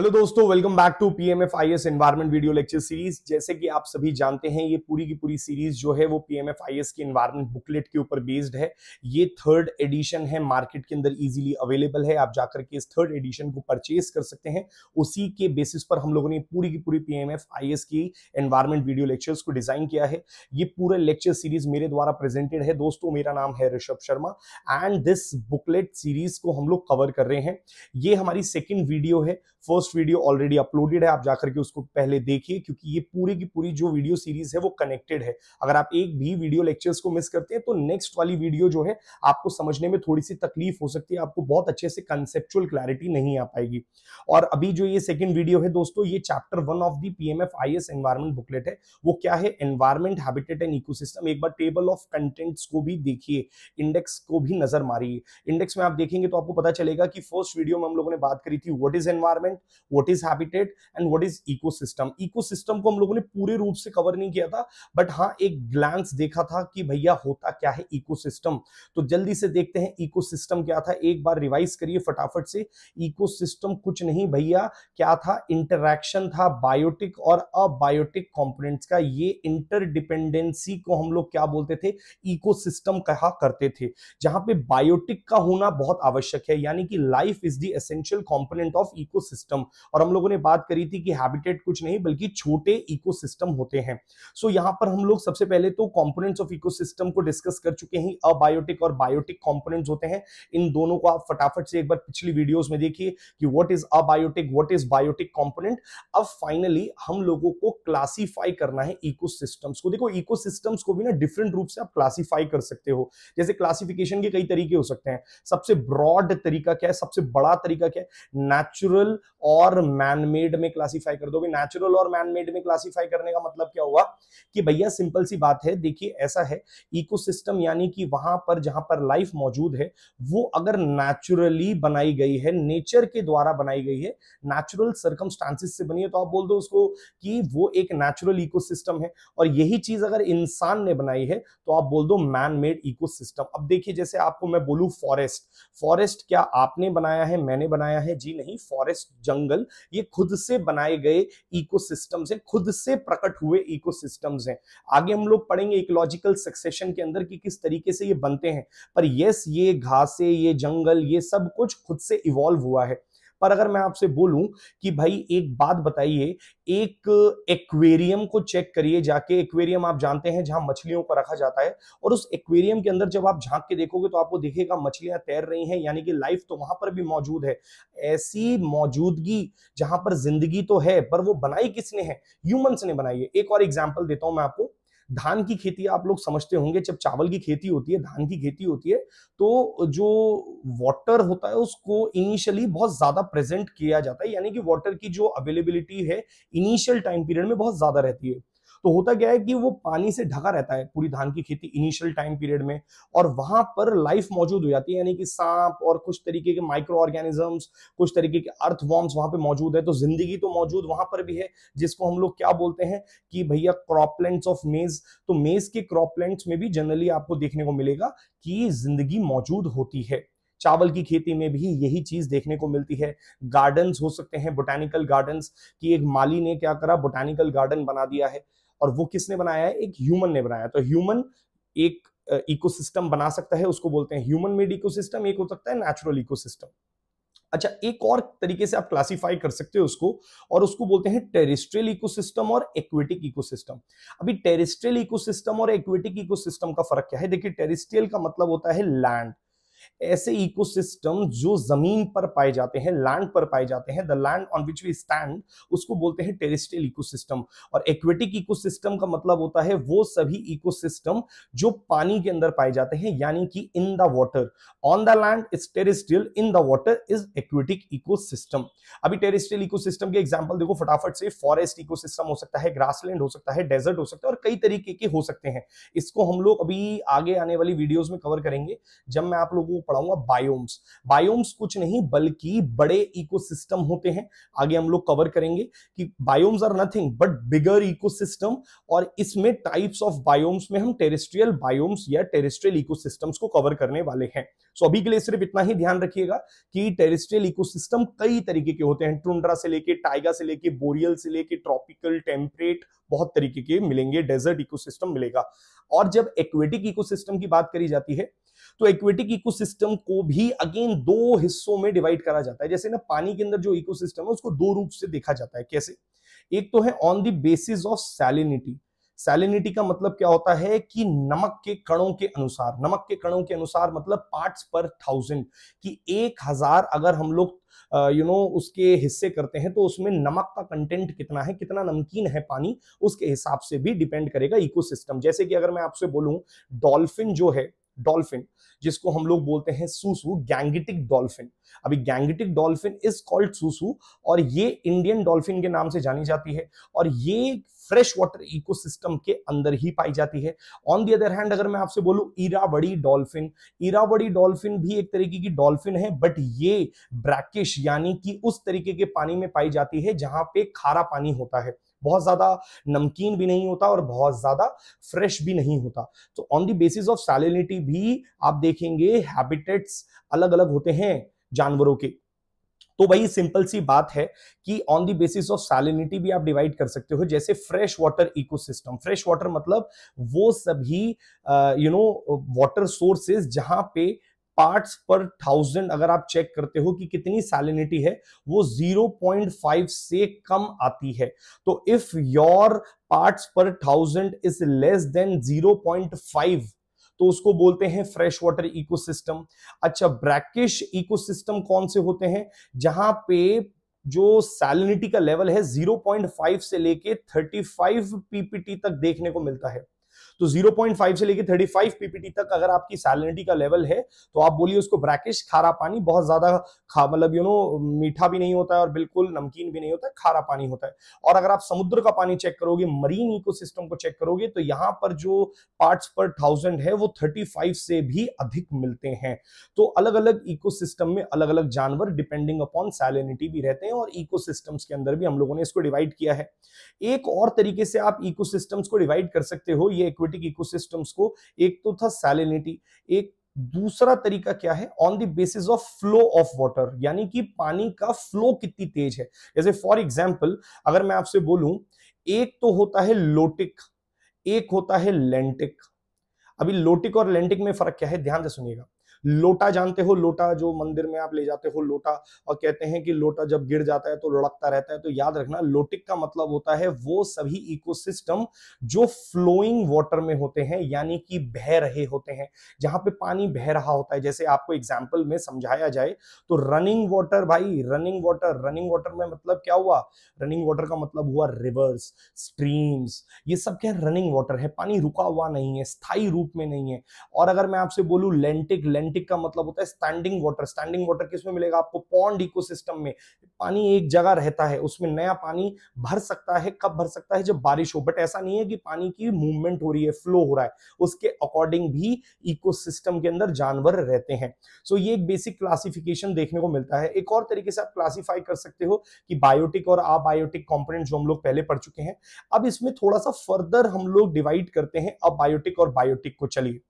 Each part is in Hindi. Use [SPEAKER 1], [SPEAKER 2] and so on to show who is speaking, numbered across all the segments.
[SPEAKER 1] हेलो दोस्तों welcome back to PMF IAS environment video lecture series जैसे कि आप सभी जानते हैं ये पूरी की पूरी सीरीज जो है वो पीएमएफ आईएस की एनवायरमेंट बुकलेट के ऊपर बेस्ड है ये थर्ड एडिशन है मार्केट के अंदर इजीली अवेलेबल है आप जाकर के इस थर्ड एडिशन को परचेज कर सकते हैं उसी के बेसिस पर हम लोगों ने पूरी की पूरी पीएमएफ आईएएस की एनवायरमेंट वीडियो लेक्चर्स को डिजाइन किया है ये पूरा लेक्चर सीरीज मेरे द्वारा प्रेजेंटेड है दोस्तों मेरा नाम है Rishabh Sharma and this booklet series को हम लोग कवर कर रहे हैं ये हमारी सेकेंड वीडियो है first first video already uploaded है आप जाकर के उसको पहले देखिए क्योंकि ये पूरी की पूरी जो वीडियो सीरीज है वो कनेक्टेड है अगर आप एक भी वीडियो लेक्चर्स को मिस करते हैं तो नेक्स्ट वाली वीडियो जो है आपको समझने में थोड़ी सी तकलीफ हो सकती है आपको बहुत अच्छे से कंसेप्चुअल क्लैरिटी नहीं आ पाएगी और अभी जो ये सेकेंड वीडियो है दोस्तों ये chapter one of the P M F I S environment booklet है वो क्या है एनवायरमेंट हैबिटेट एंड इकोसिस्टम एक बार टेबल ऑफ कंटेंट्स को भी देखिए इंडेक्स को भी नजर मारिए इंडेक्स में आप देखेंगे तो आपको पता चलेगा कि फर्स्ट वीडियो में हम लोगों ने बात करी थी what is environment what is habitat and what is ecosystem को हम लोगों ने पूरे रूप से कवर नहीं किया था बट हाँ एक ग्लैंस देखा था कि भैया होता क्या है इकोसिस्टम तो जल्दी से देखते हैं इकोसिस्टम क्या था एक बार रिवाइज करिए फटाफट से इकोसिस्टम कुछ नहीं भैया क्या था इंटरक्शन था बायोटिक और अबायोटिक कॉम्पोनेंट्स का ये इंटरडिपेंडेंसी को हम लोग क्या बोलते थे इकोसिस्टम कहा करते थे जहां पे बायोटिक का होना बहुत आवश्यक है यानी कि life is the essential component of system system और हम लोगों ने बात करी थी कि हैबिटेट कुछ नहीं बल्कि छोटे इकोसिस्टम होते हैं सो so, यहाँ पर हम लोग सबसे पहले तो कॉम्पोनेंट्स ऑफ इकोसिस्टम को डिस्कस कर चुके हैं अबायोटिक और बायोटिक कॉम्पोनेंट्स होते हैं इन दोनों को आप फटाफट से एक बार पिछली वीडियोज में देखिए कि what is abiotic what is biotic component अब फाइनली हम लोगों को क्लासीफाई करना है इको को देखो इको को भी ना डिफरेंट रूप से आप क्लासीफाई कर सकते हो जैसे क्लासिफिकेशन के कई तरीके हो सकते हैं सबसे ब्रॉड तरीका क्या है सबसे बड़ा तरीका क्या है नेचुरल और मैनमेड में क्लासीफाई कर दोगे नेचुरल और मैनमेड में क्लासीफाई करने का मतलब क्या हुआ कि भैया सिंपल सी बात है देखिए ऐसा है इकोसिस्टम यानी कि वहां पर जहां पर लाइफ मौजूद है वो अगर नेचुरली बनाई गई है नेचर के द्वारा बनाई गई है नेचुरल सर्कमस्टांसिस से बनी है तो आप बोल दो उसको कि वो एक नेचुरल इको है और यही चीज अगर इंसान ने बनाई है तो आप बोल दो मैन मेड इकोसिस्टम अब देखिए जैसे आपको मैं बोलू फॉरेस्ट फॉरेस्ट क्या आपने बनाया है मैंने बनाया है जी नहीं फॉरेस्ट जंगल जंगल ये खुद से बनाए गए इकोसिस्टम्स हैं खुद से प्रकट हुए इकोसिस्टम्स हैं आगे हम लोग पढ़ेंगे इकोलॉजिकल सक्सेशन के अंदर कि किस तरीके से ये बनते हैं पर यस ये घासे ये जंगल ये सब कुछ खुद से इवॉल्व हुआ है पर अगर मैं आपसे बोलूं कि भाई एक बात बताइए एक एक्वेरियम को चेक करिए जाके एक्वेरियम आप जानते हैं जहां मछलियों को रखा जाता है और उस एक्वेरियम के अंदर जब आप झांक के देखोगे तो आपको देखेगा मछलियां तैर रही हैं यानी कि लाइफ तो वहां पर भी मौजूद है ऐसी मौजूदगी जहां पर जिंदगी तो है पर वो बनाई किसने है ह्यूमंस ने बनाई है एक और एग्जाम्पल देता हूं मैं आपको धान की खेती आप लोग समझते होंगे जब चावल की खेती होती है धान की खेती होती है तो जो वाटर होता है उसको इनिशियली बहुत ज्यादा प्रेजेंट किया जाता है यानी कि वाटर की जो अवेलेबिलिटी है इनिशियल टाइम पीरियड में बहुत ज्यादा रहती है तो होता क्या है कि वो पानी से ढका रहता है पूरी धान की खेती इनिशियल टाइम पीरियड में और वहां पर लाइफ मौजूद हो जाती है यानी कि सांप और कुछ तरीके के माइक्रो ऑर्गेनिजम्स कुछ तरीके के अर्थ वॉर्म्स वहां पर मौजूद है तो जिंदगी तो मौजूद वहां पर भी है जिसको हम लोग क्या बोलते हैं कि भैया क्रॉपलैंड ऑफ मेज तो मेज के क्रॉपलैंड में भी जनरली आपको देखने को मिलेगा कि जिंदगी मौजूद होती है चावल की खेती में भी यही चीज देखने को मिलती है गार्डन्स हो सकते हैं बोटानिकल गार्डन्स की एक माली ने क्या करा बोटानिकल गार्डन बना दिया है और वो किसने बनाया है एक ह्यूमन ने बनाया तो ह्यूमन एक इकोसिस्टम बना सकता है उसको बोलते हैं ह्यूमन मेड इकोसिस्टम एक हो सकता है नेचुरल इकोसिस्टम अच्छा एक और तरीके से आप क्लासिफाई कर सकते हो उसको और उसको बोलते हैं टेरिस्ट्रियल इकोसिस्टम और एक्वेटिक इकोसिस्टम अभी टेरिस्ट्रियल इकोसिस्टम और एक्वेटिक इकोसिस्टम का फर्क क्या है देखिए टेरिस्ट्रियल का मतलब होता है लैंड ऐसे इकोसिस्टम जो जमीन पर पाए जाते हैं लैंड पर पाए जाते हैं the land on which we stand उसको बोलते हैं टेरिस्टियल इकोसिस्टम और एक्वेटिक इकोसिस्टम का मतलब होता है वो सभी इकोसिस्टम जो पानी के अंदर पाए जाते हैं यानी कि in the water on the land is terrestrial in the water is aquatic ecosystem अभी टेरिस्ट्रियल इकोसिस्टम के एग्जाम्पल देखो फटाफट से फॉरेस्ट इकोसिस्टम हो सकता है ग्रासलैंड हो सकता है डेजर्ट हो सकता है और कई तरीके के हो सकते हैं इसको हम लोग अभी आगे आने वाली वीडियोस में कवर करेंगे जब मैं आप लोगों आपको वो पढ़ाऊंगा बायोम्स बायोम्स कुछ नहीं बल्कि बड़े इकोसिस्टम होते हैं आगे हम लोग कवर करेंगे कि biomes are nothing but bigger ecosystem और इसमें टाइप्स ऑफ बायोम्स में हम टेरिस्ट्रियल बायोम्स या टेरिस्ट्रियल इकोसिस्टम्स को कवर करने वाले हैं सो अभी के लिए सिर्फ इतना ही ध्यान रखिएगा कि टेरिस्ट्रियल इकोसिस्टम कई तरीके के होते हैं ट्रुंड्रा से लेके टाइगा से लेके बोरियल से लेके ट्रॉपिकल टेम्परेट बहुत तरीके के मिलेंगे डेजर्ट इकोसिस्टम मिलेगा और जब एक्वेटिक इकोसिस्टम की बात करी जाती है तो की इकोसिस्टम को भी अगेन दो हिस्सों में डिवाइड करा जाता है जैसे ना पानी के अंदर जो इकोसिस्टम है उसको दो रूप से देखा जाता है कैसे एक तो है on the basis of salinity salinity का मतलब क्या होता है कि नमक के कणों के अनुसार नमक के कणों के अनुसार मतलब पार्ट्स पर थाउजेंड कि एक हजार अगर हम लोग यू नो उसके हिस्से करते हैं तो उसमें नमक का कंटेंट कितना है कितना नमकीन है पानी उसके हिसाब से भी डिपेंड करेगा इकोसिस्टम जैसे कि अगर मैं आपसे बोलूं डॉल्फिन जो है डॉल्फिन जिसको हम लोग बोलते हैं सुसु गैंगेटिक डॉल्फिन अभी Gangetic dolphin is called susu और ये इंडियन डॉल्फिन के नाम से जानी जाती है और ये फ्रेश वाटर इकोसिस्टम के अंदर ही पाई जाती है ऑन दी अदर हैंड अगर मैं आपसे बोलूं इरावड़ी डॉल्फिन इरावड़ी डॉल्फिन भी एक तरीके की डॉल्फिन है बट ये ब्रैकिश यानी कि उस तरीके के पानी में पाई जाती है जहां पे खारा पानी होता है बहुत ज़्यादा नमकीन भी नहीं होता और बहुत ज़्यादा फ्रेश भी नहीं होता तो on the basis of salinity भी आप देखेंगे हैबिटेट्स अलग अलग होते हैं जानवरों के तो भाई सिंपल सी बात है कि on the basis of salinity भी आप डिवाइड कर सकते हो जैसे fresh water ecosystem fresh water मतलब वो सभी यू नो वाटर सोर्सेज जहां पे पार्ट्स पर थाउजेंड अगर आप चेक करते हो कि कितनी सैलिनिटी है वो 0.5 से कम आती है तो if your parts per thousand is less than 0.5 तो उसको बोलते हैं फ्रेश वाटर इकोसिस्टम अच्छा ब्रैकिश इकोसिस्टम कौन से होते हैं जहां पे जो सैलिनिटी का लेवल है 0.5 से लेके 35 पीपीटी तक देखने को मिलता है तो 0.5 से लेके 35 पीपीटी तक अगर आपकी सैलिनिटी का लेवल है तो आप बोलिए उसको ब्रैकिश खारा पानी बहुत ज्यादा खा मतलब यू नो मीठा भी नहीं होता है और बिल्कुल नमकीन भी नहीं होता है खारा पानी होता है और अगर आप समुद्र का पानी चेक करोगे मरीन इको को चेक करोगे तो यहाँ पर जो पार्ट पर थाउजेंड है वो थर्टी से भी अधिक मिलते हैं तो अलग अलग इको में अलग अलग जानवर डिपेंडिंग अपॉन सैलिनिटी भी रहते हैं और इको के अंदर भी हम लोगों ने इसको डिवाइड किया है एक और तरीके से आप इकोसिस्टम्स को डिवाइड कर सकते हो ये इक्विटी एक्वाटिक इकोसिस्टम्स को एक तो था सैलिनिटी एक दूसरा तरीका क्या है on the basis of flow of water यानी कि पानी का फ्लो कितनी तेज है जैसे फॉर एग्जाम्पल अगर मैं आपसे बोलूं एक तो होता है लोटिक एक होता है लेंटिक अभी लोटिक और लेंटिक में फर्क क्या है ध्यान से सुनिएगा लोटा जानते हो लोटा जो मंदिर में आप ले जाते हो लोटा और कहते हैं कि लोटा जब गिर जाता है तो लड़कता रहता है तो याद रखना लोटिक का मतलब होता है वो सभी इकोसिस्टम जो फ्लोइंग वाटर में होते हैं यानी कि बह रहे होते हैं जहां पे पानी बह रहा होता है जैसे आपको एग्जाम्पल में समझाया जाए तो रनिंग वाटर भाई रनिंग वाटर रनिंग वाटर में मतलब क्या हुआ रनिंग वाटर का मतलब हुआ रिवर्स स्ट्रीम्स ये सब क्या रनिंग वाटर है पानी रुका हुआ नहीं है स्थायी रूप में नहीं है और अगर मैं आपसे बोलू लेंटिक लेंटिक एंटिक का मतलब होता है स्टैंडिंग वाटर स्टैंडिंग वाटर किसमें मिलेगा आपको पॉन्ड इकोसिस्टम में पानी एक जगह रहता है उसमें नया पानी भर सकता है कब भर सकता है जब बारिश हो बट ऐसा नहीं है कि पानी की मूवमेंट हो रही है फ्लो हो रहा है उसके अकॉर्डिंग भी इकोसिस्टम के अंदर जानवर रहते हैं सो ये एक बेसिक क्लासिफिकेशन देखने को मिलता है एक और तरीके से आप क्लासिफाई कर सकते हो कि बायोटिक और अबायोटिक कॉम्पोनेंट जो हम लोग पहले पढ़ चुके हैं अब इसमें थोड़ा सा फर्दर हम लोग डिवाइड करते हैं अबायोटिक और बायोटिक को चलिए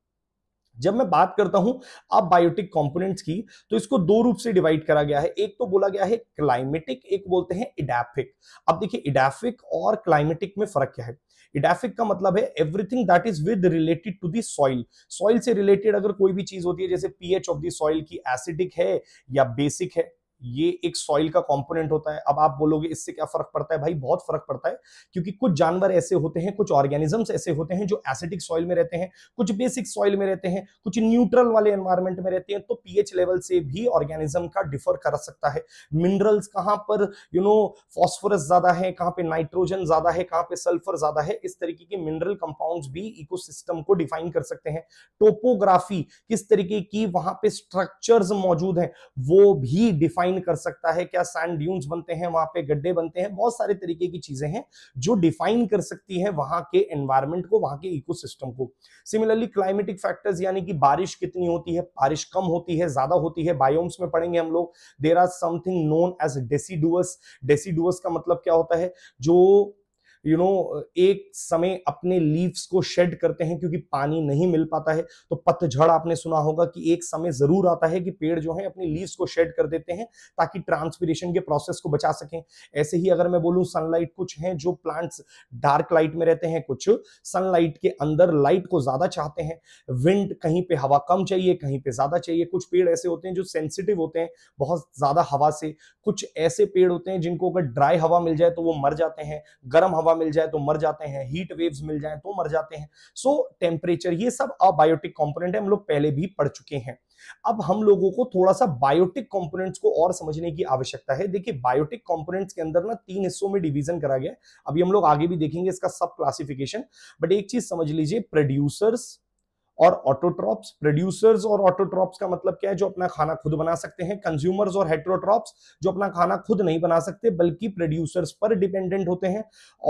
[SPEAKER 1] जब मैं बात करता हूं अब बायोटिक कंपोनेंट्स की तो इसको दो रूप से डिवाइड करा गया है एक तो बोला गया है क्लाइमेटिक एक बोलते हैं इडाफिक अब देखिए इडाफिक और क्लाइमेटिक में फर्क क्या है इडाफिक का मतलब है everything that is with related to the soil soil से रिलेटेड अगर कोई भी चीज होती है जैसे पीएच ऑफ दी सॉइल की एसिडिक है या बेसिक है ये एक सॉइल का कंपोनेंट होता है अब आप बोलोगे इससे क्या फर्क पड़ता है भाई बहुत फर्क पड़ता है क्योंकि कुछ जानवर ऐसे होते हैं कुछ ऑर्गेनिजम्स ऐसे होते हैं जो एसिडिक सॉइल में रहते हैं कुछ बेसिक सॉइल में रहते हैं कुछ न्यूट्रल वाले एनवायरमेंट में रहते हैं तो पीएच लेवल से भी ऑर्गेनिज्म का डिफर कर सकता है मिनरल्स कहाँ पर यू नो फॉस्फोरस ज्यादा है कहाँ पे नाइट्रोजन ज्यादा है कहाँ पे सल्फर ज्यादा है इस तरीके के मिनरल कंपाउंड भी इकोसिस्टम को डिफाइन कर सकते हैं टोपोग्राफी किस तरीके की वहां पे स्ट्रक्चर मौजूद है वो भी डिफाइन माइन कर सकता है क्या सैंड ड्यून्स बनते हैं वहां पे गड्ढे बनते हैं बहुत सारे तरीके की चीजें हैं जो डिफाइन कर सकती है वहां के एनवायरमेंट को वहां के इकोसिस्टम को सिमिलरली क्लाइमेटिक फैक्टर्स यानी कि बारिश कितनी होती है बारिश कम होती है ज्यादा होती है बायोम्स में पढ़ेंगे हम लोग there are something known as deciduous deciduous का मतलब क्या होता है जो यू you नो know, एक समय अपने लीव्स को शेड करते हैं क्योंकि पानी नहीं मिल पाता है तो पतझड़ आपने सुना होगा कि एक समय जरूर आता है कि पेड़ जो है अपने लीव्स को शेड कर देते हैं ताकि ट्रांसपीरेशन के प्रोसेस को बचा सकें ऐसे ही अगर मैं बोलूं सनलाइट कुछ हैं जो प्लांट्स डार्क लाइट में रहते हैं कुछ सनलाइट के अंदर लाइट को ज्यादा चाहते हैं विंड कहीं पे हवा कम चाहिए कहीं पे ज्यादा चाहिए कुछ पेड़ ऐसे होते हैं जो सेंसिटिव होते हैं बहुत ज्यादा हवा से कुछ ऐसे पेड़ होते हैं जिनको अगर ड्राई हवा मिल जाए तो वो मर जाते हैं गर्म हवा हवा मिल जाए तो मर जाते हैं हीट वेव्स मिल जाए तो मर जाते हैं सो टेम्परेचर ये सब अबायोटिक कॉम्पोनेंट है हम लोग पहले भी पढ़ चुके हैं अब हम लोगों को थोड़ा सा बायोटिक कंपोनेंट्स को और समझने की आवश्यकता है देखिए बायोटिक कंपोनेंट्स के अंदर ना तीन हिस्सों में डिवीजन करा गया अभी हम लोग आगे भी देखेंगे इसका सब क्लासिफिकेशन बट एक चीज समझ लीजिए प्रोड्यूसर्स और ऑटोट्रॉप्स प्रोड्यूसर्स और ऑटोट्रॉप्स का मतलब क्या है जो अपना खाना खुद बना सकते हैं कंज्यूमर्स और हेट्रोट्रॉप्स जो अपना खाना खुद नहीं बना सकते बल्कि प्रोड्यूसर्स पर डिपेंडेंट होते हैं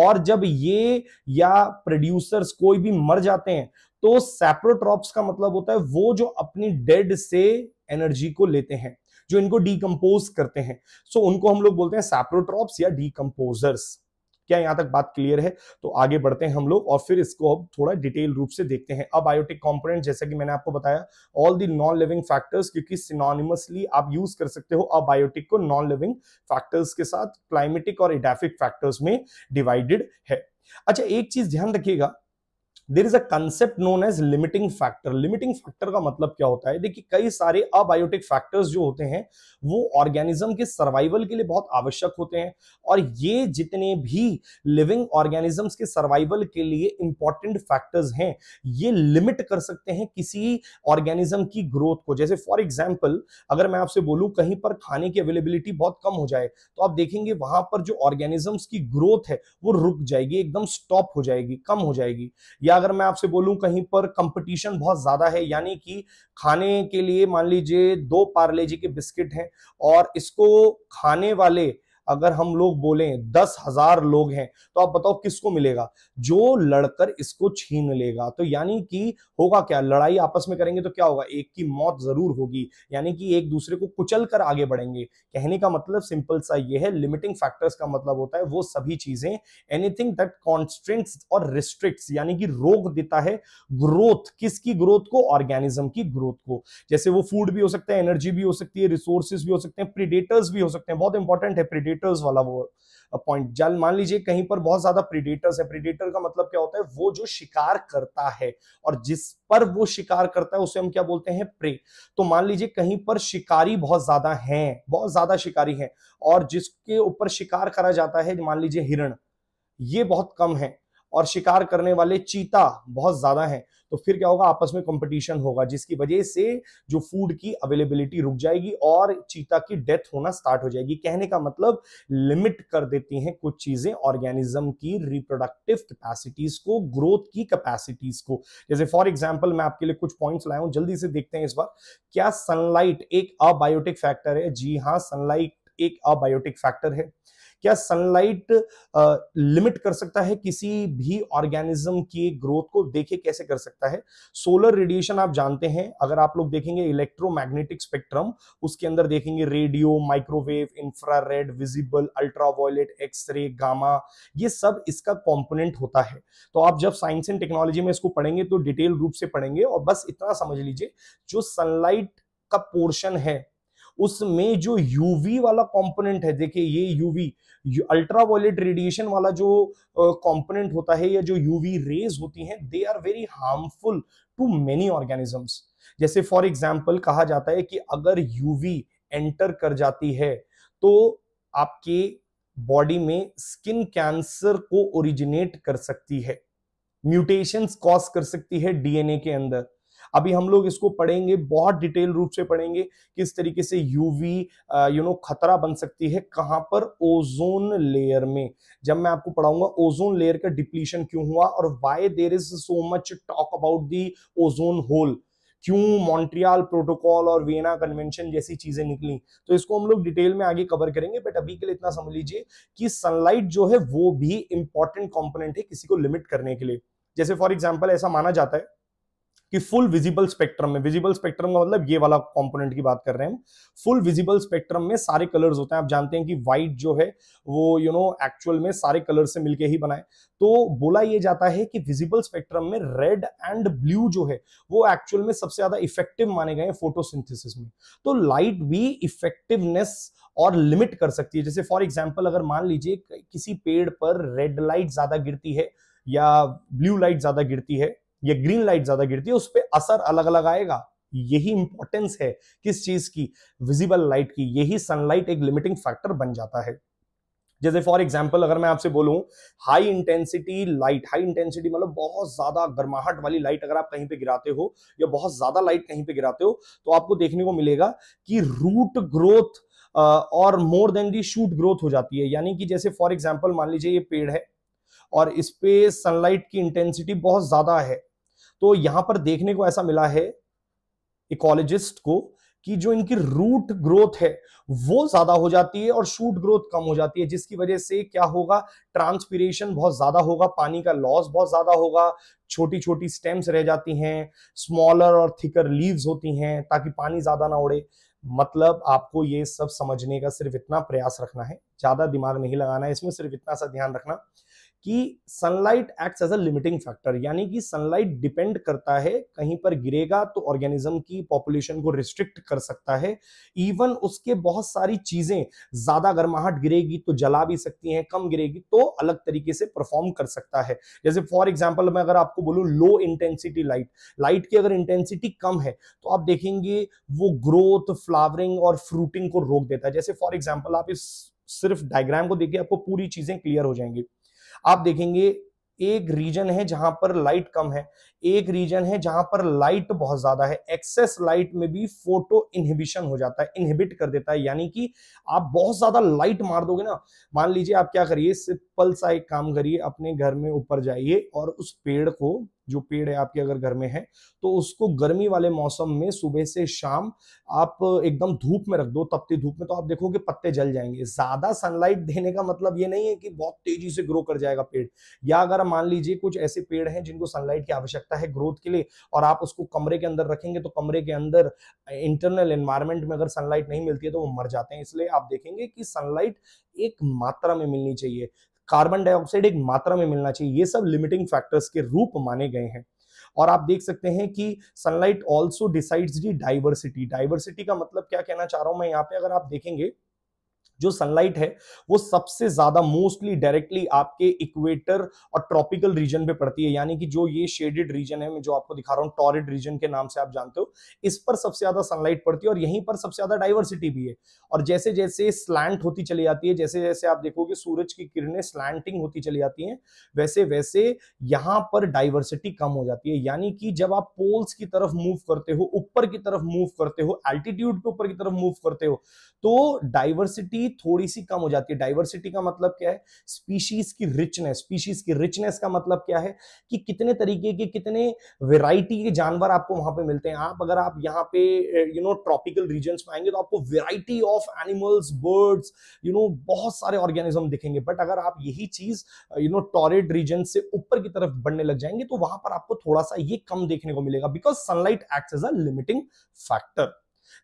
[SPEAKER 1] और जब ये या प्रोड्यूसर्स कोई भी मर जाते हैं तो सेप्रोट्रॉप्स का मतलब होता है वो जो अपनी डेड से एनर्जी को लेते हैं जो इनको डीकम्पोज करते हैं सो so, उनको हम लोग बोलते हैं सेप्रोट्रॉप्स या डीकम्पोजर्स क्या यहां तक बात क्लियर है तो आगे बढ़ते हैं हम लोग और फिर इसको अब थोड़ा डिटेल रूप से देखते हैं अब बायोटिक कॉम्पोनेंट जैसा कि मैंने आपको बताया all the non living factors क्योंकि सिनोनिमसली आप यूज कर सकते हो अबायोटिक को नॉन लिविंग फैक्टर्स के साथ क्लाइमेटिक और इडाफिक फैक्टर्स में डिवाइडेड है अच्छा एक चीज ध्यान रखिएगा there is a concept known as limiting factor limiting factor का मतलब क्या होता है देखिए कई सारे अबायोटिक फैक्टर्स जो होते हैं वो ऑर्गेनिज्म के सर्वाइवल के लिए बहुत आवश्यक होते हैं और ये जितने भी लिविंग ऑर्गेनिजम्स के सर्वाइवल के लिए इंपॉर्टेंट फैक्टर्स हैं ये लिमिट कर सकते हैं किसी ऑर्गेनिज्म की ग्रोथ को जैसे फॉर एग्जाम्पल अगर मैं आपसे बोलूँ कहीं पर खाने की अवेलेबिलिटी बहुत कम हो जाए तो आप देखेंगे वहां पर जो ऑर्गेनिजम्स की ग्रोथ है वो रुक जाएगी एकदम स्टॉप हो जाएगी कम हो जाएगी या अगर मैं आपसे बोलूं कहीं पर कंपटीशन बहुत ज्यादा है यानी कि खाने के लिए मान लीजिए दो पार्ले जी के बिस्किट हैं और इसको खाने वाले अगर हम लोग बोलें दस हजार लोग हैं तो आप बताओ किसको मिलेगा जो लड़कर इसको छीन लेगा तो यानी कि होगा क्या लड़ाई आपस में करेंगे तो क्या होगा एक की मौत जरूर होगी यानी कि एक दूसरे को कुचल कर आगे बढ़ेंगे कहने का मतलब सिंपल सा यह है लिमिटिंग फैक्टर्स का मतलब होता है वो सभी चीजें एनीथिंग दैट कॉन्स्ट्रेंट्स और रिस्ट्रिक्ट यानी कि रोक देता है ग्रोथ किसकी ग्रोथ को ऑर्गेनिज्म की ग्रोथ को जैसे वो फूड भी हो सकता है एनर्जी भी हो सकती है रिसोर्सेज भी हो सकते हैं प्रीडेटर्स भी हो सकते हैं बहुत इंपॉर्टेंट है प्रीडेटर प्रीडेटर्स वाला वो पॉइंट uh, जल मान लीजिए कहीं पर बहुत ज्यादा प्रीडेटर्स है प्रीडेटर का मतलब क्या होता है वो जो शिकार करता है और जिस पर वो शिकार करता है उसे हम क्या बोलते हैं प्रे तो मान लीजिए कहीं पर शिकारी बहुत ज्यादा हैं बहुत ज्यादा शिकारी हैं और जिसके ऊपर शिकार करा जाता है मान लीजिए हिरण ये बहुत कम है और शिकार करने वाले चीता बहुत ज्यादा हैं तो फिर क्या होगा आपस में कंपटीशन होगा जिसकी वजह से जो फूड की अवेलेबिलिटी रुक जाएगी और चीता की डेथ होना स्टार्ट हो जाएगी कहने का मतलब लिमिट कर देती हैं कुछ चीजें ऑर्गेनिज्म की रिप्रोडक्टिव कैपेसिटीज को ग्रोथ की कैपेसिटीज को जैसे फॉर एग्जाम्पल मैं आपके लिए कुछ पॉइंट्स लाया हूं जल्दी से देखते हैं इस बार क्या सनलाइट एक अबायोटिक फैक्टर है जी हाँ सनलाइट एक अबायोटिक फैक्टर है क्या सनलाइट लिमिट कर सकता है किसी भी ऑर्गेनिज्म की ग्रोथ को देखे कैसे कर सकता है सोलर रेडिएशन आप जानते हैं अगर आप लोग देखेंगे इलेक्ट्रोमैग्नेटिक स्पेक्ट्रम उसके अंदर देखेंगे radio microwave infrared visible ultraviolet x ray gamma ये सब इसका कॉम्पोनेंट होता है तो आप जब साइंस एंड टेक्नोलॉजी में इसको पढ़ेंगे तो डिटेल रूप से पढ़ेंगे और बस इतना समझ लीजिए जो सनलाइट का पोर्शन है उसमें जो यूवी वाला कंपोनेंट है देखिए ये यूवी अल्ट्रावायलेट रेडिएशन वाला जो कंपोनेंट होता है या जो यूवी रेज होती हैं they are very harmful to many organisms जैसे फॉर एग्जाम्पल कहा जाता है कि अगर यूवी एंटर कर जाती है तो आपके बॉडी में स्किन कैंसर को ओरिजिनेट कर सकती है म्यूटेशंस कॉज कर सकती है डीएनए के अंदर अभी हम लोग इसको पढ़ेंगे बहुत डिटेल रूप से पढ़ेंगे किस तरीके से यूवी यू नो खतरा बन सकती है कहां पर ओजोन लेयर में जब मैं आपको पढ़ाऊंगा ओजोन लेयर का डिप्लीशन क्यों हुआ और why there is so much talk about the ozone hole क्यों मॉन्ट्रियल प्रोटोकॉल और वियना कन्वेंशन जैसी चीजें निकली तो इसको हम लोग डिटेल में आगे कवर करेंगे बट अभी के लिए इतना समझ लीजिए कि सनलाइट जो है वो भी इंपॉर्टेंट कंपोनेंट है किसी को लिमिट करने के लिए जैसे फॉर एग्जाम्पल ऐसा माना जाता है कि फुल विजिबल स्पेक्ट्रम में विजिबल स्पेक्ट्रम का मतलब ये वाला कंपोनेंट की बात कर रहे हैं हम फुल विजिबल स्पेक्ट्रम में सारे कलर्स होते हैं आप जानते हैं कि व्हाइट जो है वो यू नो एक्चुअल में सारे कलर से मिलके ही बनाए तो बोला ये जाता है कि विजिबल स्पेक्ट्रम में रेड एंड ब्लू जो है वो एक्चुअल में सबसे ज्यादा इफेक्टिव माने गए फोटोसिंथेसिस में तो लाइट भी इफेक्टिवनेस और लिमिट कर सकती है जैसे फॉर एग्जाम्पल अगर मान लीजिए किसी पेड़ पर रेड लाइट ज्यादा गिरती है या ब्लू लाइट ज्यादा गिरती है या ग्रीन लाइट ज्यादा गिरती है उस पर असर अलग अलग आएगा यही इंपॉर्टेंस है किस चीज की विजिबल लाइट की यही सनलाइट एक लिमिटिंग फैक्टर बन जाता है जैसे फॉर एग्जाम्पल अगर मैं आपसे बोलूं high intensity light high intensity मतलब बहुत ज्यादा गर्माहट वाली लाइट अगर आप कहीं पे गिराते हो या बहुत ज्यादा लाइट कहीं पे गिराते हो तो आपको देखने को मिलेगा कि रूट ग्रोथ और more than the shoot growth हो जाती है यानी कि जैसे फॉर एग्जाम्पल मान लीजिए ये पेड़ है और इस पे सनलाइट की इंटेंसिटी बहुत ज्यादा है तो यहां पर देखने को ऐसा मिला है इकोलॉजिस्ट को कि जो इनकी रूट ग्रोथ है वो ज्यादा हो जाती है और शूट ग्रोथ कम हो जाती है जिसकी वजह से क्या होगा ट्रांसपीरेशन बहुत ज्यादा होगा पानी का लॉस बहुत ज्यादा होगा छोटी छोटी स्टेम्स रह जाती हैं स्मॉलर और थिकर लीव्स होती हैं ताकि पानी ज्यादा ना उड़े मतलब आपको ये सब समझने का सिर्फ इतना प्रयास रखना है ज्यादा दिमाग नहीं लगाना है इसमें सिर्फ इतना सा ध्यान रखना कि sunlight acts as a limiting factor यानी कि सनलाइट डिपेंड करता है कहीं पर गिरेगा तो ऑर्गेनिज्म की पॉपुलेशन को रिस्ट्रिक्ट कर सकता है इवन उसके बहुत सारी चीजें ज्यादा गर्माहट गिरेगी तो जला भी सकती हैं कम गिरेगी तो अलग तरीके से परफॉर्म कर सकता है जैसे फॉर एग्जाम्पल मैं अगर आपको बोलूँ लो इंटेंसिटी लाइट लाइट की अगर इंटेंसिटी कम है तो आप देखेंगे वो ग्रोथ फ्लावरिंग और फ्रूटिंग को रोक देता है जैसे फॉर एग्जाम्पल आप इस सिर्फ डायग्राम को देखिए आपको पूरी चीजें क्लियर हो जाएंगी आप देखेंगे एक रीजन है जहां पर लाइट कम है एक रीजन है जहां पर लाइट बहुत ज्यादा है एक्सेस लाइट में भी फोटो इनहिबिशन हो जाता है इनहिबिट कर देता है यानी कि आप बहुत ज्यादा लाइट मार दोगे ना मान लीजिए आप क्या करिए सिंपल सा एक काम करिए अपने घर में ऊपर जाइए और उस पेड़ को जो पेड़ है आपके अगर घर में है तो उसको गर्मी वाले मौसम में सुबह से शाम आप एकदम धूप में रख दो तपती धूप में तो आप देखोगे पत्ते जल जाएंगे ज्यादा सनलाइट देने का मतलब ये नहीं है कि बहुत तेजी से ग्रो कर जाएगा पेड़ या अगर मान लीजिए कुछ ऐसे पेड़ हैं जिनको सनलाइट की आवश्यकता है ग्रोथ के लिए और आप उसको कमरे के अंदर रखेंगे तो कमरे के अंदर इंटरनल एनवायरमेंट में अगर सनलाइट नहीं मिलती है तो वो मर जाते हैं इसलिए आप देखेंगे कि सनलाइट एक मात्रा में मिलनी चाहिए कार्बन डाइऑक्साइड एक मात्रा में मिलना चाहिए ये सब लिमिटिंग फैक्टर्स के रूप माने गए हैं और आप देख सकते हैं कि sunlight also decides the diversity diversity का मतलब क्या कहना चाह रहा हूं मैं यहाँ पे अगर आप देखेंगे जो सनलाइट है वो सबसे ज्यादा मोस्टली डायरेक्टली आपके इक्वेटर और ट्रॉपिकल रीजन पे पड़ती है यानी कि जो ये शेडेड रीजन है मैं जो आपको दिखा रहा हूँ टॉरिड रीजन के नाम से आप जानते हो इस पर सबसे ज्यादा सनलाइट पड़ती है और यहीं पर सबसे ज्यादा डाइवर्सिटी भी है और जैसे जैसे स्लैंट होती चली जाती है जैसे जैसे आप देखोगे सूरज की किरणें स्लैंटिंग होती चली जाती है वैसे वैसे यहाँ पर डाइवर्सिटी कम हो जाती है यानी कि जब आप पोल्स की तरफ मूव करते हो ऊपर की तरफ मूव करते हो एल्टीट्यूड के ऊपर की तरफ मूव करते हो तो डाइवर्सिटी भी थोड़ी सी कम हो जाती है डाइवर्सिटी का मतलब क्या है स्पीशीज की रिचनेस स्पीशीज की रिचनेस का मतलब क्या है कि कितने तरीके के कितने वेराइटी के जानवर आपको वहां पर मिलते हैं आप अगर आप यहाँ पे यू नो ट्रॉपिकल रीजन में आएंगे तो आपको variety of animals birds you know बहुत सारे ऑर्गेनिज्म दिखेंगे बट अगर आप यही चीज यू नो टॉरिड रीजन से ऊपर की तरफ बढ़ने लग जाएंगे तो वहां पर आपको थोड़ा सा ये कम देखने को मिलेगा because sunlight act as a limiting factor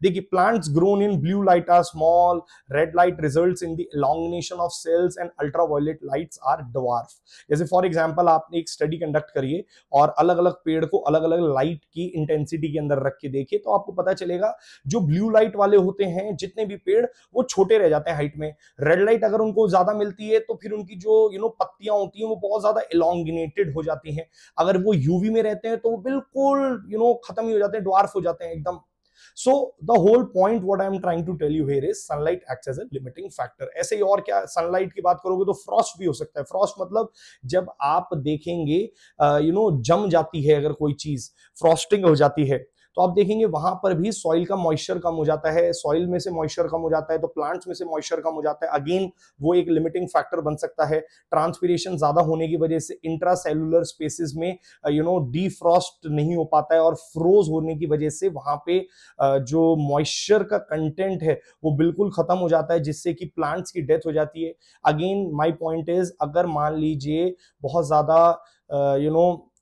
[SPEAKER 1] देखिए plants grown in blue light are small red light results in the elongation of cells and ultraviolet lights are dwarf जैसे फॉर एग्जांपल आपने एक स्टडी कंडक्ट करिए और अलग अलग पेड़ को अलग अलग लाइट की इंटेंसिटी के अंदर रख के देखिए तो आपको पता चलेगा जो ब्लू लाइट वाले होते हैं जितने भी पेड़ वो छोटे रह जाते हैं हाइट में रेड लाइट अगर उनको ज्यादा मिलती है तो फिर उनकी जो यू नो पत्तियां होती हैं वो बहुत ज्यादा इलोंगिनेटेड हो जाती हैं अगर वो यूवी में रहते हैं तो वो बिल्कुल यू नो खत्म ही हो जाते हैं ड्वार्फ हो जाते हैं एकदम so the whole point what I am trying to tell you here is sunlight act as a limiting factor ऐसे ही और क्या सनलाइट की बात करोगे तो फ्रॉस्ट भी हो सकता है फ्रॉस्ट मतलब जब आप देखेंगे you uh, know you know, जम जाती है अगर कोई चीज फ्रॉस्टिंग हो जाती है तो आप देखेंगे वहां पर भी सॉइल का मॉइस्चर कम हो जाता है सॉइल में से मॉइस्चर कम हो जाता है तो प्लांट्स में से मॉइस्चर कम हो जाता है अगेन वो एक लिमिटिंग फैक्टर बन सकता है ट्रांसपीरेशन ज्यादा होने की वजह से इंट्रा सेलुलर स्पेसिस में यू नो डीफ्रॉस्ट नहीं हो पाता है और फ्रोज होने की वजह से वहां पे uh, जो मॉइस्चर का कंटेंट है वो बिल्कुल खत्म हो जाता है जिससे कि प्लांट्स की डेथ हो जाती है अगेन माई पॉइंट इज अगर मान लीजिए बहुत ज्यादा यू uh, नो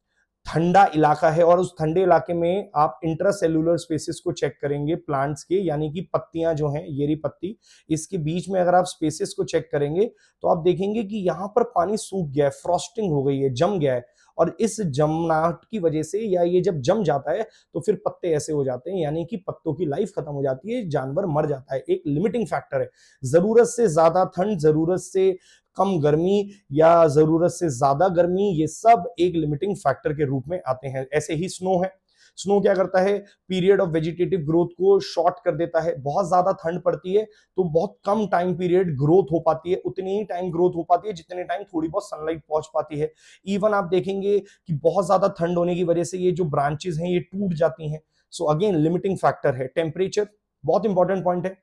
[SPEAKER 1] ठंडा इलाका है और उस ठंडे इलाके में आप इंट्रासेलुलर स्पेसिस को चेक करेंगे प्लांट्स के यानी कि पत्तियां जो हैं येरी पत्ती इसके बीच में अगर आप स्पेसिस को चेक करेंगे तो आप देखेंगे कि यहाँ पर पानी सूख गया है फ्रॉस्टिंग हो गई है जम गया है और इस जमनाट की वजह से या ये जब जम जाता है तो फिर पत्ते ऐसे हो जाते हैं यानी कि पत्तों की लाइफ खत्म हो जाती है जानवर मर जाता है एक लिमिटिंग फैक्टर है ज़रूरत से ज़्यादा ठंड ज़रूरत से कम गर्मी या ज़रूरत से ज़्यादा गर्मी ये सब एक लिमिटिंग फैक्टर के रूप में आते हैं ऐसे ही स्नो है स्नो क्या करता है पीरियड ऑफ वेजिटेटिव ग्रोथ को शॉर्ट कर देता है बहुत ज्यादा ठंड पड़ती है तो बहुत कम टाइम पीरियड ग्रोथ हो पाती है उतनी ही टाइम ग्रोथ हो पाती है जितने टाइम थोड़ी बहुत सनलाइट पहुंच पाती है इवन आप देखेंगे कि बहुत ज्यादा ठंड होने की वजह से ये जो ब्रांचेज हैं ये टूट जाती हैं सो अगेन लिमिटिंग फैक्टर है टेम्परेचर बहुत इंपॉर्टेंट पॉइंट है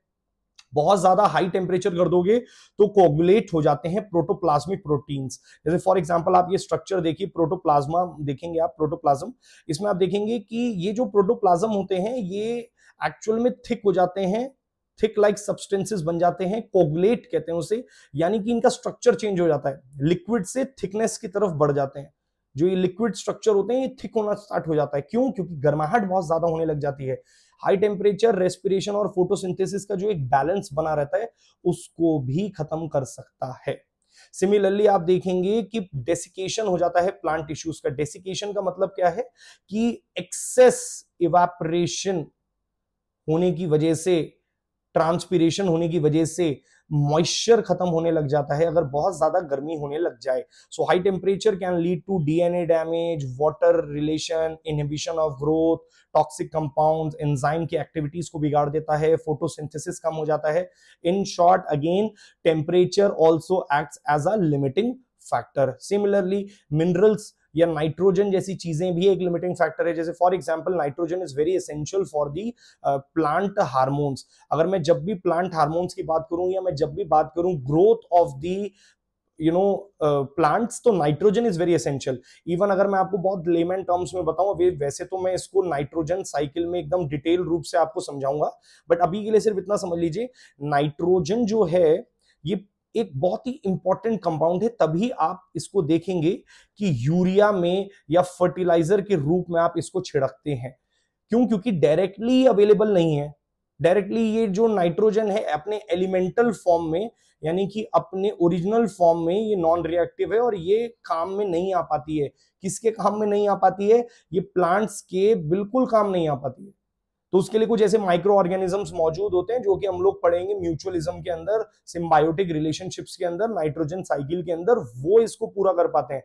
[SPEAKER 1] बहुत ज्यादा हाई टेम्परेचर कर दोगे तो कोगुलेट हो जाते हैं प्रोटोप्लाज्मिक प्रोटीन्स जैसे फॉर एग्जाम्पल आप ये स्ट्रक्चर देखिए प्रोटोप्लाज्मा देखेंगे आप प्रोटोप्लाज्म इसमें आप देखेंगे कि ये जो प्रोटोप्लाज्म होते हैं ये एक्चुअल में थिक हो जाते हैं थिक लाइक सब्सटेंसेस बन जाते हैं कोगुलेट कहते हैं उसे यानी कि इनका स्ट्रक्चर चेंज हो जाता है लिक्विड से थिकनेस की तरफ बढ़ जाते हैं जो ये लिक्विड स्ट्रक्चर होते हैं ये थिक होना स्टार्ट हो जाता है क्यों क्योंकि गर्माहट बहुत ज्यादा होने लग जाती है हाई टेम्परेचर रेस्पिरेशन और फोटोसिंथेसिस का जो एक बैलेंस बना रहता है उसको भी खत्म कर सकता है सिमिलरली आप देखेंगे कि डेसिकेशन हो जाता है प्लांट टिश्यूज का डेसिकेशन का मतलब क्या है कि एक्सेस इवेपरेशन होने की वजह से ट्रांसपीरेशन होने की वजह से मॉइस्चर खत्म होने लग जाता है अगर बहुत ज्यादा गर्मी होने लग जाए so high temperature can lead to DNA damage water relation inhibition of growth toxic compound enzyme की एक्टिविटीज को बिगाड़ देता है फोटोसिंथेसिस कम हो जाता है in short again temperature also act as a limiting factor similarly minerals या नाइट्रोजन जैसी चीजें भी एक लिमिटिंग फैक्टर है जैसे for example nitrogen is very essential for the plant hormones अगर मैं जब भी प्लांट हार्मोन्स की बात करूं या मैं जब भी बात करूं growth of the you know plants तो nitrogen is very essential even अगर मैं आपको बहुत लेमन टर्म्स में बताऊं वैसे तो मैं इसको नाइट्रोजन साइकिल में एकदम डिटेल रूप से आपको समझाऊंगा बट अभी के लिए सिर्फ इतना समझ लीजिए नाइट्रोजन जो है ये एक बहुत ही इंपॉर्टेंट कंपाउंड है तभी आप इसको देखेंगे कि यूरिया में या फर्टिलाइजर के रूप में आप इसको छिड़कते हैं क्यों क्योंकि डायरेक्टली अवेलेबल नहीं है डायरेक्टली ये जो नाइट्रोजन है अपने एलिमेंटल फॉर्म में यानी कि अपने ओरिजिनल फॉर्म में ये नॉन रिएक्टिव है और ये काम में नहीं आ पाती है किसके काम में नहीं आ पाती है ये प्लांट्स के बिल्कुल काम नहीं आ पाती है तो उसके लिए कुछ ऐसे माइक्रो ऑर्गेनिजम्स मौजूद होते हैं जो कि हम लोग पढ़ेंगे म्यूचुअलिज्म के अंदर सिम्बायोटिक रिलेशनशिप्स के अंदर नाइट्रोजन साइकिल के अंदर वो इसको पूरा कर पाते हैं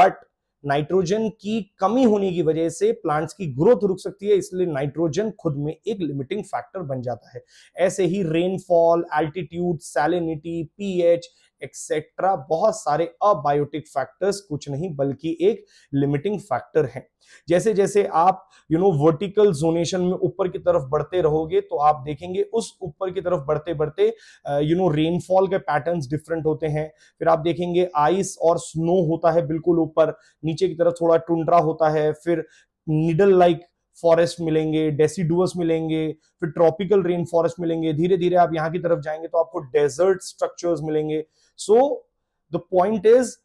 [SPEAKER 1] बट नाइट्रोजन की कमी होने की वजह से प्लांट्स की ग्रोथ रुक सकती है इसलिए नाइट्रोजन खुद में एक लिमिटिंग फैक्टर बन जाता है ऐसे ही rainfall altitude salinity pH etcetera बहुत सारे अबायोटिक फैक्टर्स कुछ नहीं बल्कि एक लिमिटिंग फैक्टर है जैसे जैसे आप यू नो वर्टिकल जोनेशन में ऊपर की तरफ बढ़ते रहोगे तो आप देखेंगे उस ऊपर की तरफ बढ़ते बढ़ते यू नो रेनफॉल के पैटर्न्स डिफरेंट होते हैं फिर आप देखेंगे आइस और स्नो होता है बिल्कुल ऊपर नीचे की तरफ थोड़ा टुंड्रा होता है फिर निडल लाइक फॉरेस्ट मिलेंगे डेसीडुअस मिलेंगे फिर ट्रॉपिकल रेन फॉरेस्ट मिलेंगे धीरे धीरे आप यहाँ की तरफ जाएंगे तो आपको डेजर्ट स्ट्रक्चर्स मिलेंगे so the point is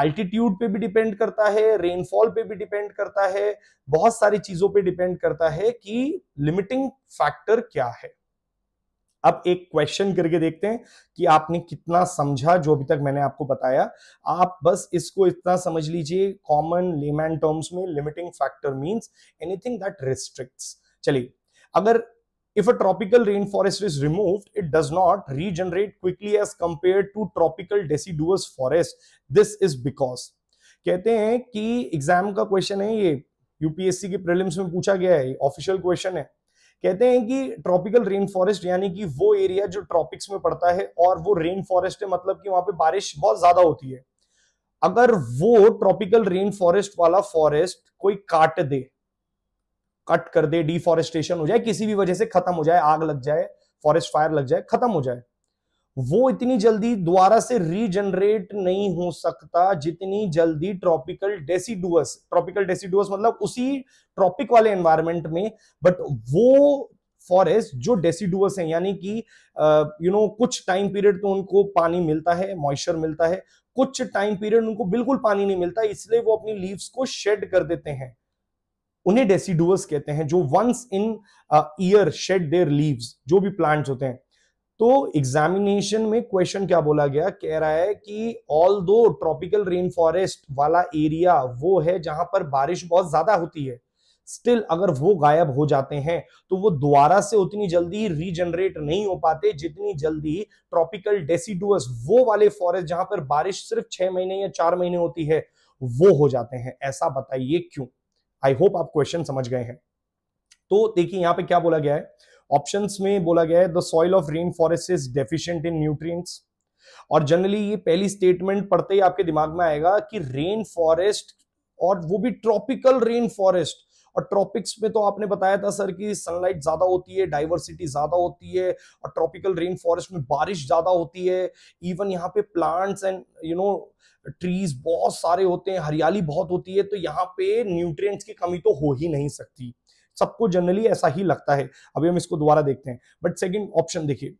[SPEAKER 1] altitude पे भी डिपेंड करता है रेनफॉल पे भी डिपेंड करता है बहुत सारी चीजों पे डिपेंड करता है कि लिमिटिंग फैक्टर क्या है अब एक क्वेश्चन करके देखते हैं कि आपने कितना समझा जो अभी तक मैंने आपको बताया आप बस इसको इतना समझ लीजिए कॉमन लेमैन टर्म्स में limiting factor means anything that restricts चलिए अगर If a tropical rainforest is removed, it does not regenerate quickly as compared to tropical deciduous forest. This is because कहते हैं कि एग्जाम का क्वेश्चन है ये यूपीएससी के प्रीलिम्स में पूछा गया है ऑफिशियल क्वेश्चन है कहते हैं कि ट्रॉपिकल रेन फॉरेस्ट यानी कि वो एरिया जो ट्रॉपिक्स में पड़ता है और वो रेन फॉरेस्ट है मतलब कि वहां पे बारिश बहुत ज्यादा होती है अगर वो ट्रॉपिकल रेन फॉरेस्ट वाला फॉरेस्ट कोई काट दे कट कर दे डिफॉरेस्टेशन हो जाए किसी भी वजह से खत्म हो जाए आग लग जाए फॉरेस्ट फायर लग जाए खत्म हो जाए वो इतनी जल्दी दोबारा से रीजनरेट नहीं हो सकता जितनी जल्दी ट्रॉपिकल डेसीडुअस ट्रॉपिकल डेसीडुअस मतलब उसी ट्रॉपिक वाले एनवायरमेंट में बट वो फॉरेस्ट जो डेसीडुअस है यानी कि यू नो कुछ टाइम पीरियड तो उनको पानी मिलता है मॉइस्चर मिलता है कुछ टाइम पीरियड उनको बिल्कुल पानी नहीं मिलता इसलिए वो अपनी लीव्स को शेड कर देते हैं उन्हें डेसीडुअस कहते हैं जो once in year shed their leaves जो भी प्लांट्स होते हैं तो एग्जामिनेशन में क्वेश्चन क्या बोला गया कह रहा है कि although tropical rain forest वाला एरिया वो है जहां पर बारिश बहुत ज्यादा होती है स्टिल अगर वो गायब हो जाते हैं तो वो दोबारा से उतनी जल्दी रीजनरेट नहीं हो पाते जितनी जल्दी ट्रॉपिकल डेसिडुअस वो वाले फॉरेस्ट जहां पर बारिश सिर्फ छह महीने या चार महीने होती है वो हो जाते हैं ऐसा बताइए क्यों आई होप आप क्वेश्चन समझ गए हैं तो देखिए यहाँ पे क्या बोला गया है ऑप्शंस में बोला गया है the soil of rain forest is deficient in nutrients और जनरली ये पहली स्टेटमेंट पढ़ते ही आपके दिमाग में आएगा कि रेन फॉरेस्ट और वो भी ट्रॉपिकल रेन फॉरेस्ट और ट्रॉपिक्स में तो आपने बताया था सर कि सनलाइट ज्यादा होती है डाइवर्सिटी ज्यादा होती है और ट्रॉपिकल रेन फॉरेस्ट में बारिश ज्यादा होती है इवन यहाँ पे plants and you know trees बहुत सारे होते हैं हरियाली बहुत होती है तो यहाँ पे न्यूट्रिएंट्स की कमी तो हो ही नहीं सकती सबको जनरली ऐसा ही लगता है अभी हम इसको दोबारा देखते हैं बट सेकेंड ऑप्शन देखिए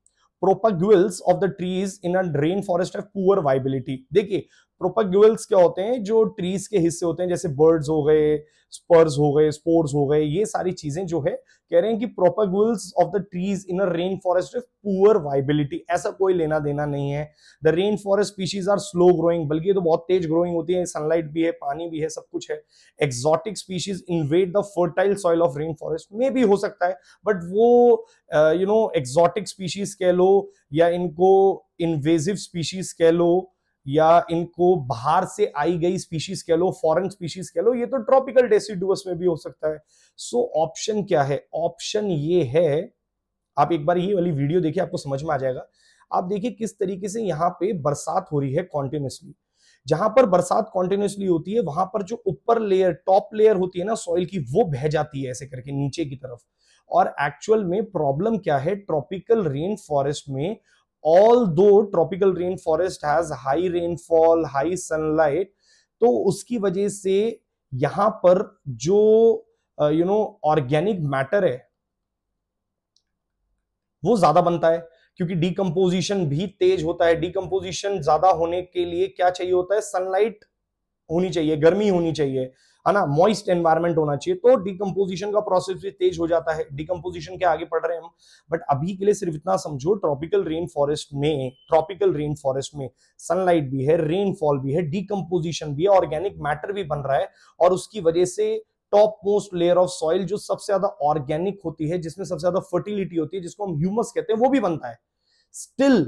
[SPEAKER 1] propagules of the trees in rain forest have poor viability देखिए प्रोपग्यूल्स क्या होते हैं जो ट्रीज के हिस्से होते हैं जैसे बर्ड्स हो गए स्पर्स हो गए स्पोर्स हो गए ये सारी चीजें जो है कह रहे हैं कि propagules of the trees in a rain forest poor viability ऐसा कोई लेना देना नहीं है the rain forest species are slow growing बल्कि तो बहुत तेज ग्रोइंग होती है सनलाइट भी है पानी भी है सब कुछ है exotic species invade the fertile soil of rain forest में भी हो सकता है बट वो यू नो एक्सॉटिक स्पीशीज कह लो या इनको इन्वेजिव स्पीशीज कह लो या इनको बाहर से आई गई स्पीशीज कह लो फॉरन स्पीशीज कह लो ये तो ट्रॉपिकल डेसिडुअस में भी हो सकता है सो so, ऑप्शन क्या है ऑप्शन ये है आप एक बार ये वाली वीडियो देखिए आपको समझ में आ जाएगा आप देखिए किस तरीके से यहाँ पे बरसात हो रही है कॉन्टिन्यूसली जहां पर बरसात कॉन्टिन्यूसली होती है वहां पर जो ऊपर लेयर टॉप लेयर होती है ना सॉइल की वो बह जाती है ऐसे करके नीचे की तरफ और एक्चुअल में प्रॉब्लम क्या है ट्रॉपिकल रेन फॉरेस्ट में tropical rain forest has high rainfall high sunlight तो उसकी वजह से यहां पर जो यू नो ऑर्गेनिक मैटर है वो ज्यादा बनता है क्योंकि डिकम्पोजिशन भी तेज होता है डिकम्पोजिशन ज्यादा होने के लिए क्या चाहिए होता है सनलाइट होनी चाहिए गर्मी होनी चाहिए है ना मॉइस्ट एनवायरमेंट होना चाहिए तो डिकम्पोजिशन का प्रोसेस भी तेज हो जाता है डिकम्पोजिशन के आगे पढ़ रहे हैं हम बट अभी के लिए सिर्फ इतना समझो ट्रॉपिकल रेन फॉरेस्ट में ट्रॉपिकल रेन फॉरेस्ट में सनलाइट भी है रेनफॉल भी है डिकम्पोजिशन भी है ऑर्गेनिक मैटर भी बन रहा है और उसकी वजह से top most layer of soil जो सबसे ज्यादा ऑर्गेनिक होती है जिसमें सबसे ज्यादा फर्टिलिटी होती है जिसको हम ह्यूमस कहते हैं वो भी बनता है स्टिल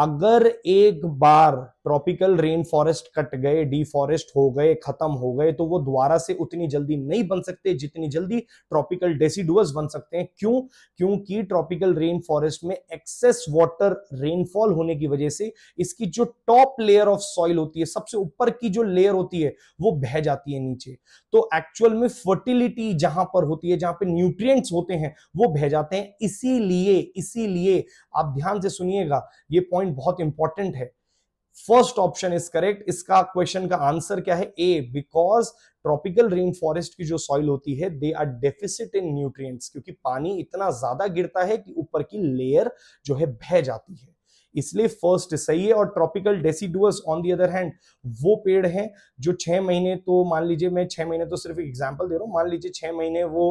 [SPEAKER 1] अगर एक बार ट्रॉपिकल रेन फॉरेस्ट कट गए डिफॉरेस्ट हो गए खत्म हो गए तो वो दोबारा से उतनी जल्दी नहीं बन सकते जितनी जल्दी ट्रॉपिकल डेसीडुअस बन सकते हैं क्यों क्योंकि ट्रॉपिकल रेन फॉरेस्ट में एक्सेस वाटर रेनफॉल होने की वजह से इसकी जो टॉप लेयर ऑफ सॉइल होती है सबसे ऊपर की जो लेयर होती है वो बह जाती है नीचे तो एक्चुअल में फर्टिलिटी जहां पर होती है जहां पर न्यूट्रिय होते हैं वो बह जाते हैं इसीलिए इसीलिए आप ध्यान से सुनिएगा ये पॉइंट बहुत इंपॉर्टेंट है फर्स्ट ऑप्शन इज करेक्ट इसका क्वेश्चन का आंसर क्या है A because tropical rain forest की जो सॉइल होती है they are deficit in nutrients क्योंकि पानी इतना ज्यादा गिरता है कि ऊपर की लेयर जो है बह जाती है इसलिए फर्स्ट सही है और tropical deciduous on the other hand वो पेड़ हैं जो छह महीने तो मान लीजिए मैं छह महीने तो सिर्फ एग्जाम्पल दे रहा हूं मान लीजिए छह महीने वो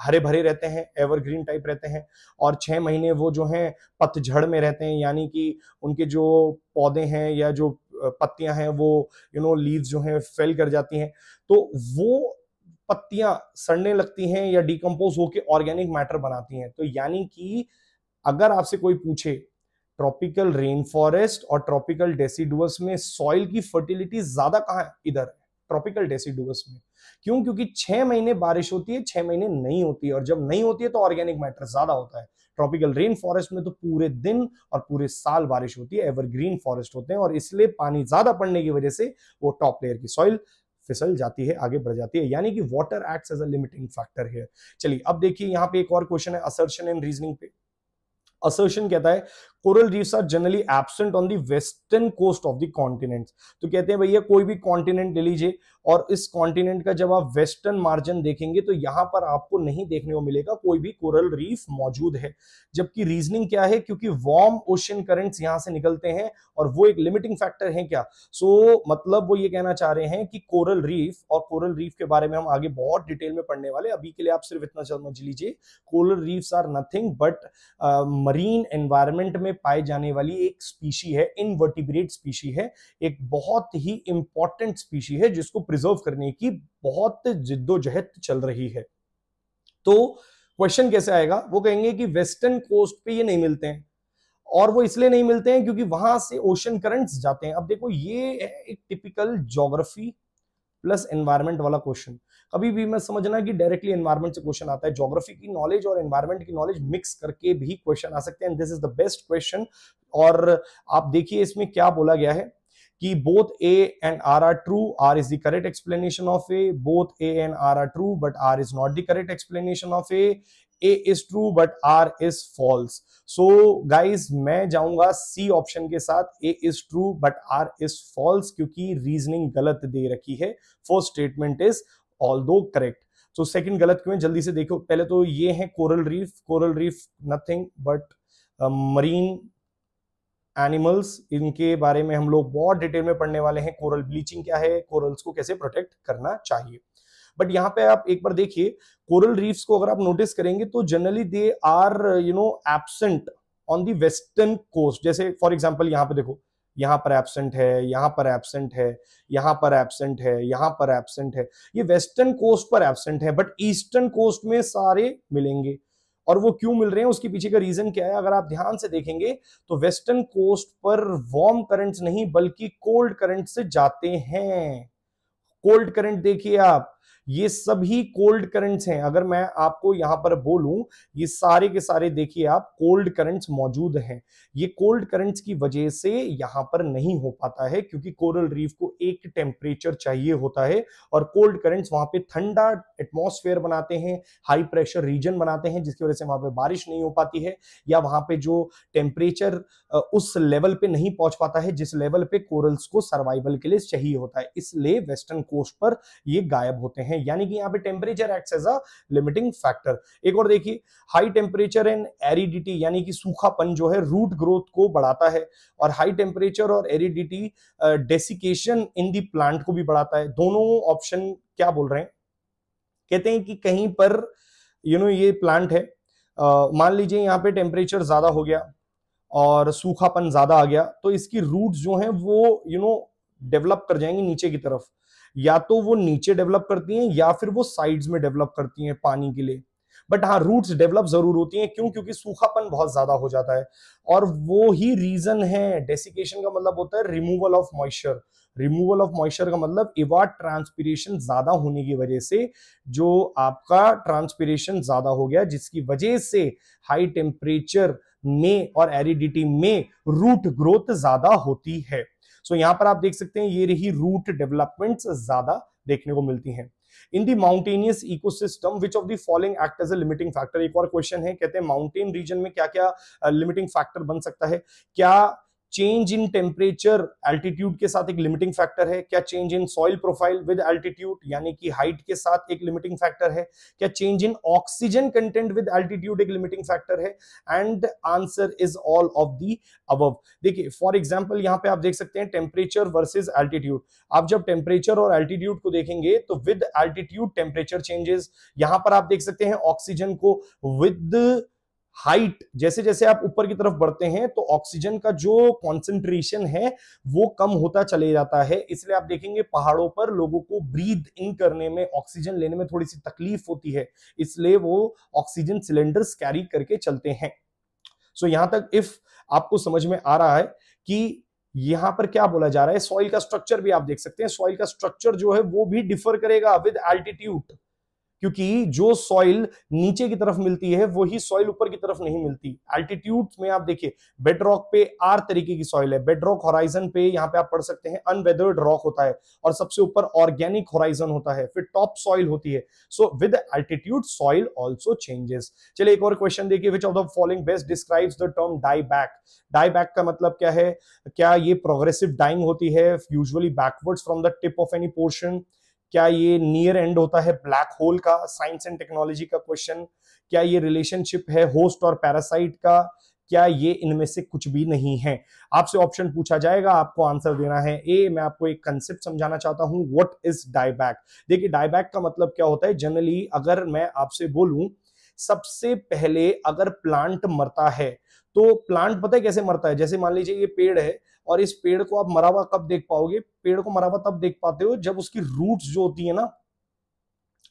[SPEAKER 1] हरे भरे रहते हैं एवरग्रीन टाइप रहते हैं और छः महीने वो जो हैं पतझड़ में रहते हैं यानी कि उनके जो पौधे हैं या जो पत्तियां हैं वो यू नो लीव्स जो हैं फेल कर जाती हैं तो वो पत्तियां सड़ने लगती हैं या डिकम्पोज होकर ऑर्गेनिक मैटर बनाती हैं तो यानी कि अगर आपसे कोई पूछे ट्रॉपिकल रेन फॉरेस्ट और ट्रॉपिकल डेसीडुअस में सॉइल की फर्टिलिटी ज्यादा कहाँ है इधर ट्रॉपिकल डेसीडुअस में क्यों क्योंकि छह महीने बारिश होती है छह महीने नहीं होती है और जब नहीं होती है तो ऑर्गेनिक मैटर ज्यादा होता है ट्रॉपिकल रेन फॉरेस्ट में तो पूरे दिन और पूरे साल बारिश होती है एवरग्रीन फॉरेस्ट होते हैं और इसलिए पानी ज्यादा पड़ने की वजह से वो टॉप लेयर की सॉइल फिसल जाती है आगे बढ़ जाती है यानी कि water acts as a limiting factor है चलिए अब देखिए यहाँ पे एक और क्वेश्चन है असर्शन एंड रीजनिंग पे असर्शन कहता है coral reefs are generally absent on the western coast of the continent तो कहते हैं भैया कोई भी कॉन्टिनेंट ले लीजिए और इस कॉन्टिनेंट का जब आप वेस्टर्न मार्जिन देखेंगे तो यहां पर आपको नहीं देखने को मिलेगा कोई भी कोरल रीफ मौजूद है जबकि रीजनिंग क्या है क्योंकि वार्म ओशन करेंट यहां से निकलते हैं और वो एक लिमिटिंग फैक्टर है क्या सो so, मतलब वो ये कहना चाह रहे हैं कि कोरल रीफ और कोरल रीफ के बारे में हम आगे बहुत डिटेल में पढ़ने वाले अभी के लिए आप सिर्फ इतना समझ लीजिए coral reefs are nothing but marine environment में में पाई जाने वाली एक स्पीशी है इनवर्टिब्रेट स्पीशी है एक बहुत ही इंपॉर्टेंट स्पीशी है जिसको प्रिजर्व करने की बहुत जिद्दोजहद चल रही है तो क्वेश्चन कैसे आएगा वो कहेंगे कि वेस्टर्न कोस्ट पे ये नहीं मिलते हैं और वो इसलिए नहीं मिलते हैं क्योंकि वहां से ओशन करंट्स जाते हैं अब देखो ये है एक टिपिकल ज्योग्राफी प्लस एनवायरमेंट वाला क्वेश्चन कभी भी मैं समझना कि डायरेक्टली एनवायरमेंट से क्वेश्चन आता है ज्योग्राफी की नॉलेज और एनवायरमेंट की नॉलेज मिक्स करके भी क्वेश्चन आ सकते हैं this is the best question और आप देखिए इसमें क्या बोला गया है कि both A and R are true R is the correct explanation of A both A and R are true but R is not the correct explanation of A A is true but R is false so guys मैं जाऊंगा सी ऑप्शन के साथ A is true but R is false क्योंकि रीजनिंग गलत दे रखी है first statement is although correct so second गलत क्यों है जल्दी से देखो पहले तो ये है coral reef coral reef nothing but marine animals इनके बारे में हम लोग बहुत डिटेल में पढ़ने वाले हैं कोरल ब्लीचिंग क्या है कोरल्स को कैसे प्रोटेक्ट करना चाहिए बट यहाँ पे आप एक बार देखिए कोरल रीफ्स को अगर आप नोटिस करेंगे तो generally they are you know absent on the western coast जैसे फॉर एग्जाम्पल यहाँ पे देखो यहाँ पर एबसेंट है यहाँ पर एबसेंट है यहाँ पर एबसेंट है यहाँ पर एबसेंट है ये वेस्टर्न कोस्ट पर एबसेंट है बट ईस्टर्न कोस्ट में सारे मिलेंगे और वो क्यों मिल रहे हैं उसके पीछे का रीजन क्या है अगर आप ध्यान से देखेंगे तो वेस्टर्न कोस्ट पर वार्म करंट्स नहीं बल्कि कोल्ड करंट से जाते हैं कोल्ड करंट देखिए आप ये सभी कोल्ड करंट्स हैं अगर मैं आपको यहां पर बोलूं ये सारे के सारे देखिए आप कोल्ड करंट्स मौजूद हैं ये कोल्ड करंट्स की वजह से यहां पर नहीं हो पाता है क्योंकि कोरल रीफ को एक टेम्परेचर चाहिए होता है और कोल्ड करंट्स वहां पे ठंडा एटमोसफेयर बनाते हैं हाई प्रेशर रीजन बनाते हैं जिसकी वजह से वहां पर बारिश नहीं हो पाती है या वहां पर जो टेम्परेचर उस लेवल पे नहीं पहुंच पाता है जिस लेवल पे कोरल्स को सर्वाइवल के लिए चाहिए होता है इसलिए वेस्टर्न कोस्ट पर ये गायब होते हैं है यानी कि यहाँ पे temperature act as a limiting factor एक और देखिए हाई टेम्परेचर एंड एरिडिटी यानी कि सूखापन जो है रूट ग्रोथ को बढ़ाता है और हाई टेम्परेचर और aridity desiccation in the plant को भी बढ़ाता है दोनों ऑप्शन क्या बोल रहे हैं कहते हैं कि कहीं पर यू you नो know, ये प्लांट है मान लीजिए यहाँ पे टेम्परेचर ज्यादा हो गया और सूखापन ज्यादा आ गया तो इसकी रूट्स जो हैं वो यू नो डेवलप कर जाएंगी नीचे की तरफ या तो वो नीचे डेवलप करती हैं या फिर वो साइड्स में डेवलप करती हैं पानी के लिए बट हाँ रूट्स डेवलप जरूर होती हैं क्यों क्योंकि सूखापन बहुत ज्यादा हो जाता है और वो ही रीजन है डेसिकेशन का मतलब होता है removal of moisture removal of moisture का मतलब इवा ट्रांसपीरेशन ज्यादा होने की वजह से जो आपका ट्रांसपीरेशन ज्यादा हो गया जिसकी वजह से हाई टेम्परेचर में और एरिडिटी में रूट ग्रोथ ज्यादा होती है सो यहाँ पर आप देख सकते हैं ये रही रूट डेवलपमेंट ज्यादा देखने को मिलती हैं in the mountainous ecosystem which of the following act as a limiting factor एक और क्वेश्चन है कहते हैं माउंटेन रीजन में क्या क्या लिमिटिंग फैक्टर बन सकता है क्या चेंज इन टेम्परेचर एल्टीट्यूड के साथ एक लिमिटिंग फैक्टर है क्या change in soil profile with altitude यानी कि हाइट के साथ एक लिमिटिंग फैक्टर है क्या change in oxygen content with altitude एक लिमिटिंग फैक्टर है and answer is all of the अब देखिए फॉर एग्जाम्पल यहाँ पे आप देख सकते हैं टेम्परेचर वर्सेज एल्टीट्यूड आप जब टेम्परेचर और एल्टीट्यूड को देखेंगे तो विद एल्टीट्यूड टेम्परेचर चेंजेस यहां पर आप देख सकते हैं ऑक्सीजन को विद हाइट जैसे जैसे आप ऊपर की तरफ बढ़ते हैं तो ऑक्सीजन का जो कॉन्सेंट्रेशन है वो कम होता चले जाता है इसलिए आप देखेंगे पहाड़ों पर लोगों को ब्रीद इन करने में ऑक्सीजन लेने में थोड़ी सी तकलीफ होती है इसलिए वो ऑक्सीजन सिलेंडर्स कैरी करके चलते हैं सो so, यहां तक इफ आपको समझ में आ रहा है कि यहां पर क्या बोला जा रहा है सॉइल का स्ट्रक्चर भी आप देख सकते हैं सॉइल का स्ट्रक्चर जो है वो भी डिफर करेगा विद एल्टीट्यूड क्योंकि जो सॉइल नीचे की तरफ मिलती है वही सॉइल ऊपर की तरफ नहीं मिलती एल्टीट्यूड में आप देखिए बेड रॉक पे आर तरीके की सॉइल है बेड रॉक हॉराइजन पे यहाँ पे आप पढ़ सकते हैं अनवेदर्ड रॉक होता है और सबसे ऊपर ऑर्गेनिक हॉराइजन होता है फिर टॉप सॉइल होती है so with altitude soil also changes चलिए एक और क्वेश्चन देखिए which of the following best describes the term die back die back का मतलब क्या है क्या ये प्रोग्रेसिव डाइंग होती है usually backwards from the tip of any portion क्या ये नियर एंड होता है ब्लैक होल का साइंस एंड टेक्नोलॉजी का क्वेश्चन क्या ये रिलेशनशिप है होस्ट और पैरासाइट का क्या ये इनमें से कुछ भी नहीं है आपसे ऑप्शन पूछा जाएगा आपको आंसर देना है ए मैं आपको एक कंसेप्ट समझाना चाहता हूं व्हाट इज डायबैक देखिए डायबैक का मतलब क्या होता है जनरली अगर मैं आपसे बोलूं सबसे पहले अगर प्लांट मरता है तो प्लांट पता है कैसे मरता है जैसे मान लीजिए ये पेड़ है और इस पेड़ को आप मरावा कब देख पाओगे पेड़ को मरावा तब देख पाते हो जब उसकी रूट जो होती है ना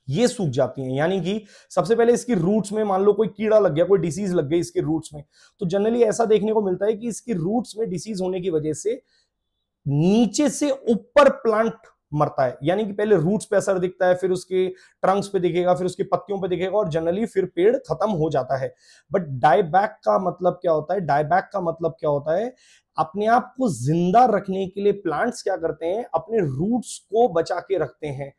[SPEAKER 1] ये सूख जाती हैं यानी कि सबसे पहले इसकी रूट्स में मान लो कोई कीड़ा लग गया कोई डिसीज लग गई इसके रूट्स में तो जनरली ऐसा देखने को मिलता है कि इसकी रूट्स में डिसीज होने की वजह से नीचे से ऊपर प्लांट मरता है यानी कि पहले रूट्स पे असर दिखता है फिर उसके ट्रंक्स पे दिखेगा फिर उसकी पत्तियों पे दिखेगा और जनरली फिर पेड़ खत्म हो जाता है बट डायबैक का मतलब क्या होता है डायबैक का मतलब क्या होता है अपने आप को जिंदा रखने के लिए प्लांट्स क्या करते हैं अपने रूट्स को बचा के रखते हैं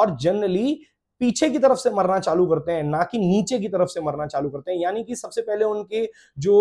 [SPEAKER 1] और जनरली पीछे की तरफ से मरना चालू करते हैं ना कि नीचे की तरफ से मरना चालू करते हैं यानी कि सबसे पहले उनके जो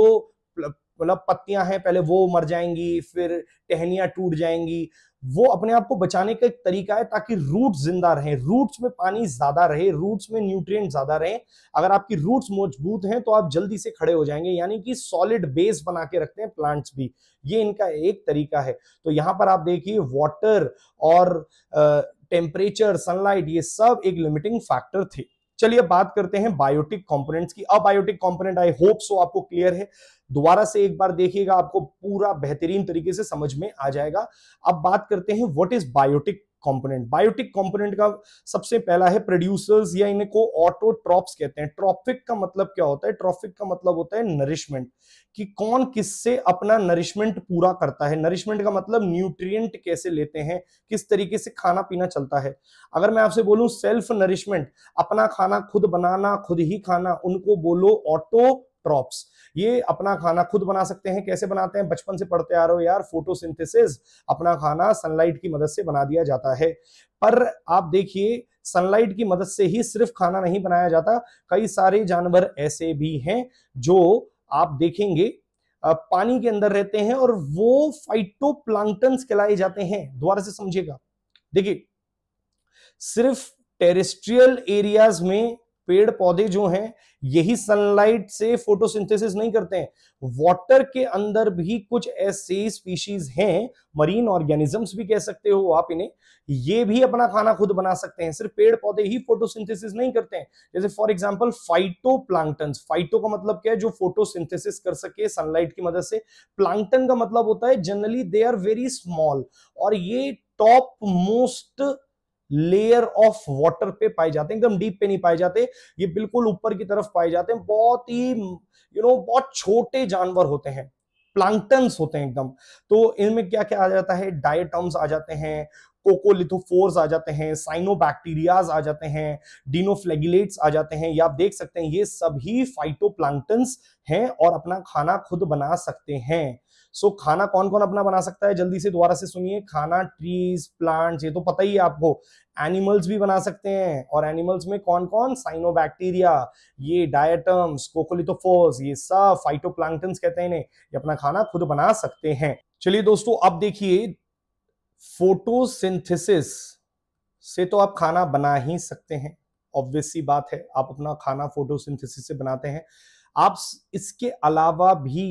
[SPEAKER 1] मतलब पत्तियां हैं पहले वो मर जाएंगी फिर टहनियां टूट जाएंगी वो अपने आप को बचाने का एक तरीका है ताकि रूट्स जिंदा रहे रूट्स में पानी ज्यादा रहे रूट्स में न्यूट्रिएंट ज्यादा रहे अगर आपकी रूट्स मजबूत हैं तो आप जल्दी से खड़े हो जाएंगे यानी कि सॉलिड बेस बना के रखते हैं प्लांट्स भी ये इनका एक तरीका है तो यहाँ पर आप देखिए वॉटर और टेम्परेचर सनलाइट ये सब एक लिमिटिंग फैक्टर थे चलिए बात करते हैं बायोटिक कंपोनेंट्स की abiotic component I hope so आपको क्लियर है दोबारा से एक बार देखिएगा आपको पूरा बेहतरीन तरीके से समझ में आ जाएगा अब बात करते हैं what is biotic component biotic component का सबसे पहला है प्रोड्यूसर्स या इनको ऑटोट्रॉप्स कहते हैं ट्रॉफिक का मतलब क्या होता है ट्रॉफिक का मतलब होता है नरिशमेंट कि कौन किससे अपना नरिशमेंट पूरा करता है नरिशमेंट का मतलब न्यूट्रिएंट कैसे लेते हैं किस तरीके से खाना पीना चलता है अगर मैं आपसे बोलूं सेल्फ नरिशमेंट अपना खाना खुद बनाना खुद ही खाना उनको बोलो ऑटो ट्रॉप्स ये अपना खाना खुद बना सकते हैं कैसे बनाते हैं बचपन से पढ़ते आ रहे हो यार फोटोसिंथेसिस अपना खाना सनलाइट की मदद से बना दिया जाता है पर आप देखिए सनलाइट की मदद से ही सिर्फ खाना नहीं बनाया जाता कई सारे जानवर ऐसे भी हैं जो आप देखेंगे पानी के अंदर रहते हैं और वो फाइटो कहलाए जाते हैं दोबारा से समझिएगा देखिए सिर्फ टेरिस्ट्रियल एरियाज में पेड़ पौधे जो हैं यही सनलाइट से फोटोसिंथेसिस नहीं करते हैं वाटर के अंदर भी कुछ ऐसे स्पीशीज हैं मरीन ऑर्गेनिजम्स भी कह सकते हो आप इन्हें ये भी अपना खाना खुद बना सकते हैं सिर्फ पेड़ पौधे ही फोटोसिंथेसिस नहीं करते हैं जैसे for example phytoplankton phyto का मतलब क्या है जो फोटोसिंथेसिस कर सके सनलाइट की मदद से प्लांटन का मतलब होता है generally they are very small और ये top most layer of water पे पाए जाते हैं एकदम डीप पे नहीं पाए जाते ये बिल्कुल ऊपर की तरफ पाए जाते हैं बहुत ही यू नो बहुत छोटे जानवर होते हैं प्लांटन्स होते हैं एकदम तो इनमें क्या क्या आ जाता है डायटम्स आ जाते हैं कोकोलिथोफोर्स आ जाते हैं साइनोबैक्टीरियाज आ जाते हैं डिनोफ्लेगुलेट्स आ जाते हैं या आप देख सकते हैं ये सभी प्लांटन्स हैं और अपना खाना खुद बना सकते हैं सो so, खाना कौन कौन अपना बना सकता है जल्दी से दोबारा से सुनिए खाना ट्रीज प्लांट्स ये तो पता ही है आपको एनिमल्स भी बना सकते हैं और एनिमल्स में कौन कौन बैक्टीरिया ये डायटम्स कोकोलिथोफोस ये सब फाइटो कहते हैं इन्हें ये अपना खाना खुद बना सकते हैं चलिए दोस्तों अब देखिए फोटोसिंथेसिस से तो आप खाना बना ही सकते हैं ऑब्वियस सी बात है आप अपना खाना फोटोसिंथेसिस से बनाते हैं आप इसके अलावा भी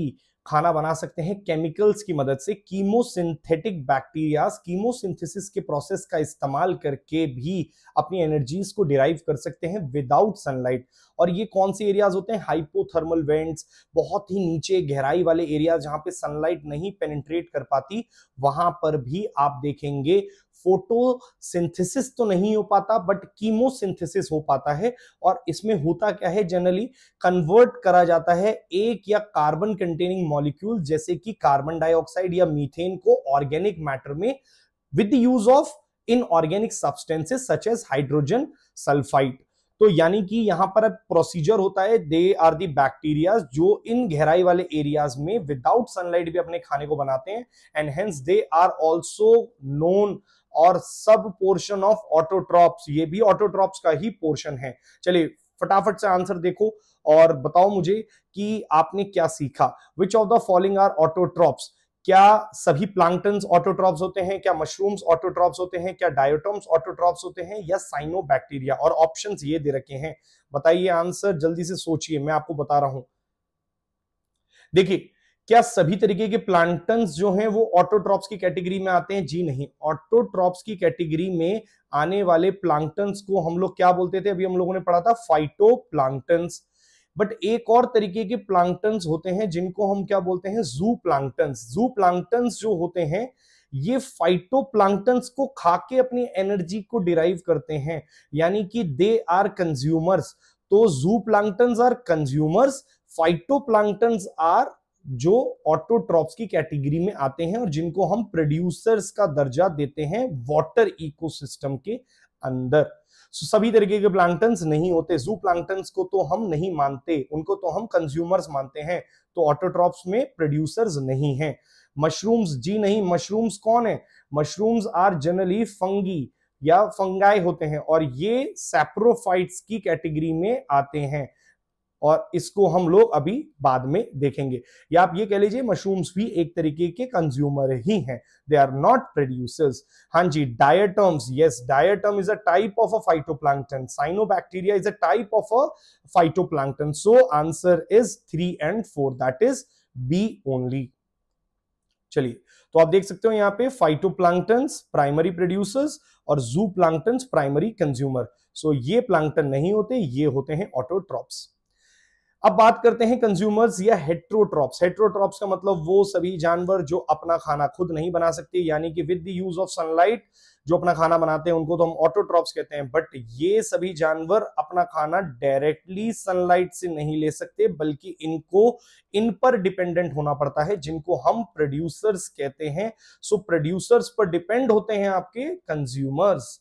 [SPEAKER 1] खाना बना सकते हैं केमिकल्स की मदद से कीमोसिंथेटिक बैक्टीरिया कीमोसिंथेसिस के प्रोसेस का इस्तेमाल करके भी अपनी एनर्जीज को डिराइव कर सकते हैं विदाउट सनलाइट और ये कौन से एरियाज होते हैं हाइपोथर्मल वेंट्स बहुत ही नीचे गहराई वाले एरिया जहां पे सनलाइट नहीं पेनिट्रेट कर पाती वहां पर भी आप देखेंगे फोटोसिंथेसिस तो नहीं हो पाता बट कीमोसिंथेसिस हो पाता है और इसमें होता क्या है जनरली कन्वर्ट करा जाता है एक या कार्बन कंटेनिंग मॉलिक्यूल जैसे कि कार्बन डाइऑक्साइड या मीथेन को ऑर्गेनिक मैटर में with use of inorganic substances such as hydrogen sulphide तो यानी कि यहां पर अब प्रोसीजर होता है दे आर दी बैक्टीरिया जो इन गहराई वाले एरियाज में विदाउट सनलाइट भी अपने खाने को बनाते हैं and hence they are also known और सब पोर्शन ऑफ ऑटोट्रॉप्स ये भी ऑटोट्रॉप्स का ही पोर्शन है चलिए फटाफट से आंसर देखो और बताओ मुझे कि आपने क्या सीखा which of the following are autotrophs क्या सभी प्लांटन ऑटोट्रॉप्स होते हैं क्या मशरूम्स ऑटोट्रॉप्स होते हैं क्या डायोटॉम्स ऑटोट्रॉप्स होते हैं या साइनो बैक्टीरिया और ऑप्शन ये दे रखे हैं बताइए आंसर जल्दी से सोचिए मैं आपको बता रहा हूं देखिए क्या सभी तरीके के प्लांटन जो हैं वो ऑटोट्रॉप्स की कैटेगरी में आते हैं जी नहीं ऑटोट्रॉप्स की कैटेगरी में आने वाले प्लांटन्स को हम लोग क्या बोलते थे अभी हम लोगों ने पढ़ा था फाइटो प्लांटन्स बट एक और तरीके के प्लांटन्स होते हैं जिनको हम क्या बोलते हैं जू प्लांटन्स जू प्लांटन्स जो होते हैं ये फाइटो प्लांटन्स को खा के अपनी एनर्जी को डिराइव करते हैं यानी कि दे आर कंज्यूमर्स तो zooplanktons are consumers phytoplanktons are जो ऑटोट्रॉप्स की कैटेगरी में आते हैं और जिनको हम प्रोड्यूसर्स का दर्जा देते हैं वाटर इकोसिस्टम के अंदर so, सभी तरीके के प्लांटन्स नहीं होते जू प्लांटन्स को तो हम नहीं मानते उनको तो हम कंज्यूमर्स मानते हैं तो ऑटोट्रॉप्स में प्रोड्यूसर्स नहीं हैं मशरूम्स जी नहीं मशरूम्स कौन है मशरूम्स आर जनरली फंगी या फंगाई होते हैं और ये सेप्रोफाइट्स की कैटेगरी में आते हैं और इसको हम लोग अभी बाद में देखेंगे या आप ये कह लीजिए मशरूम्स भी एक तरीके के कंज्यूमर ही हैं दे आर नॉट प्रोड्यूसर्स हाँ जी diatoms yes diatom is a type of a phytoplankton cyanobacteria is a type of a phytoplankton so answer is three and four that is B only चलिए तो आप देख सकते हो यहाँ पे फाइटोप्लांकटन्स प्राइमरी प्रोड्यूसर्स और जू प्राइमरी कंज्यूमर सो ये प्लांकटन नहीं होते ये होते हैं ऑटोट्रॉप्स अब बात करते हैं कंज्यूमर्स या हेट्रोट्रॉप्स हेट्रोट्रॉप्स का मतलब वो सभी जानवर जो अपना खाना खुद नहीं बना सकते यानी कि with the use of sunlight जो अपना खाना बनाते हैं उनको तो हम ऑटोट्रॉप्स कहते हैं बट ये सभी जानवर अपना खाना डायरेक्टली सनलाइट से नहीं ले सकते बल्कि इनको इन पर डिपेंडेंट होना पड़ता है जिनको हम प्रोड्यूसर्स कहते हैं सो प्रोड्यूसर्स पर डिपेंड होते हैं आपके कंज्यूमर्स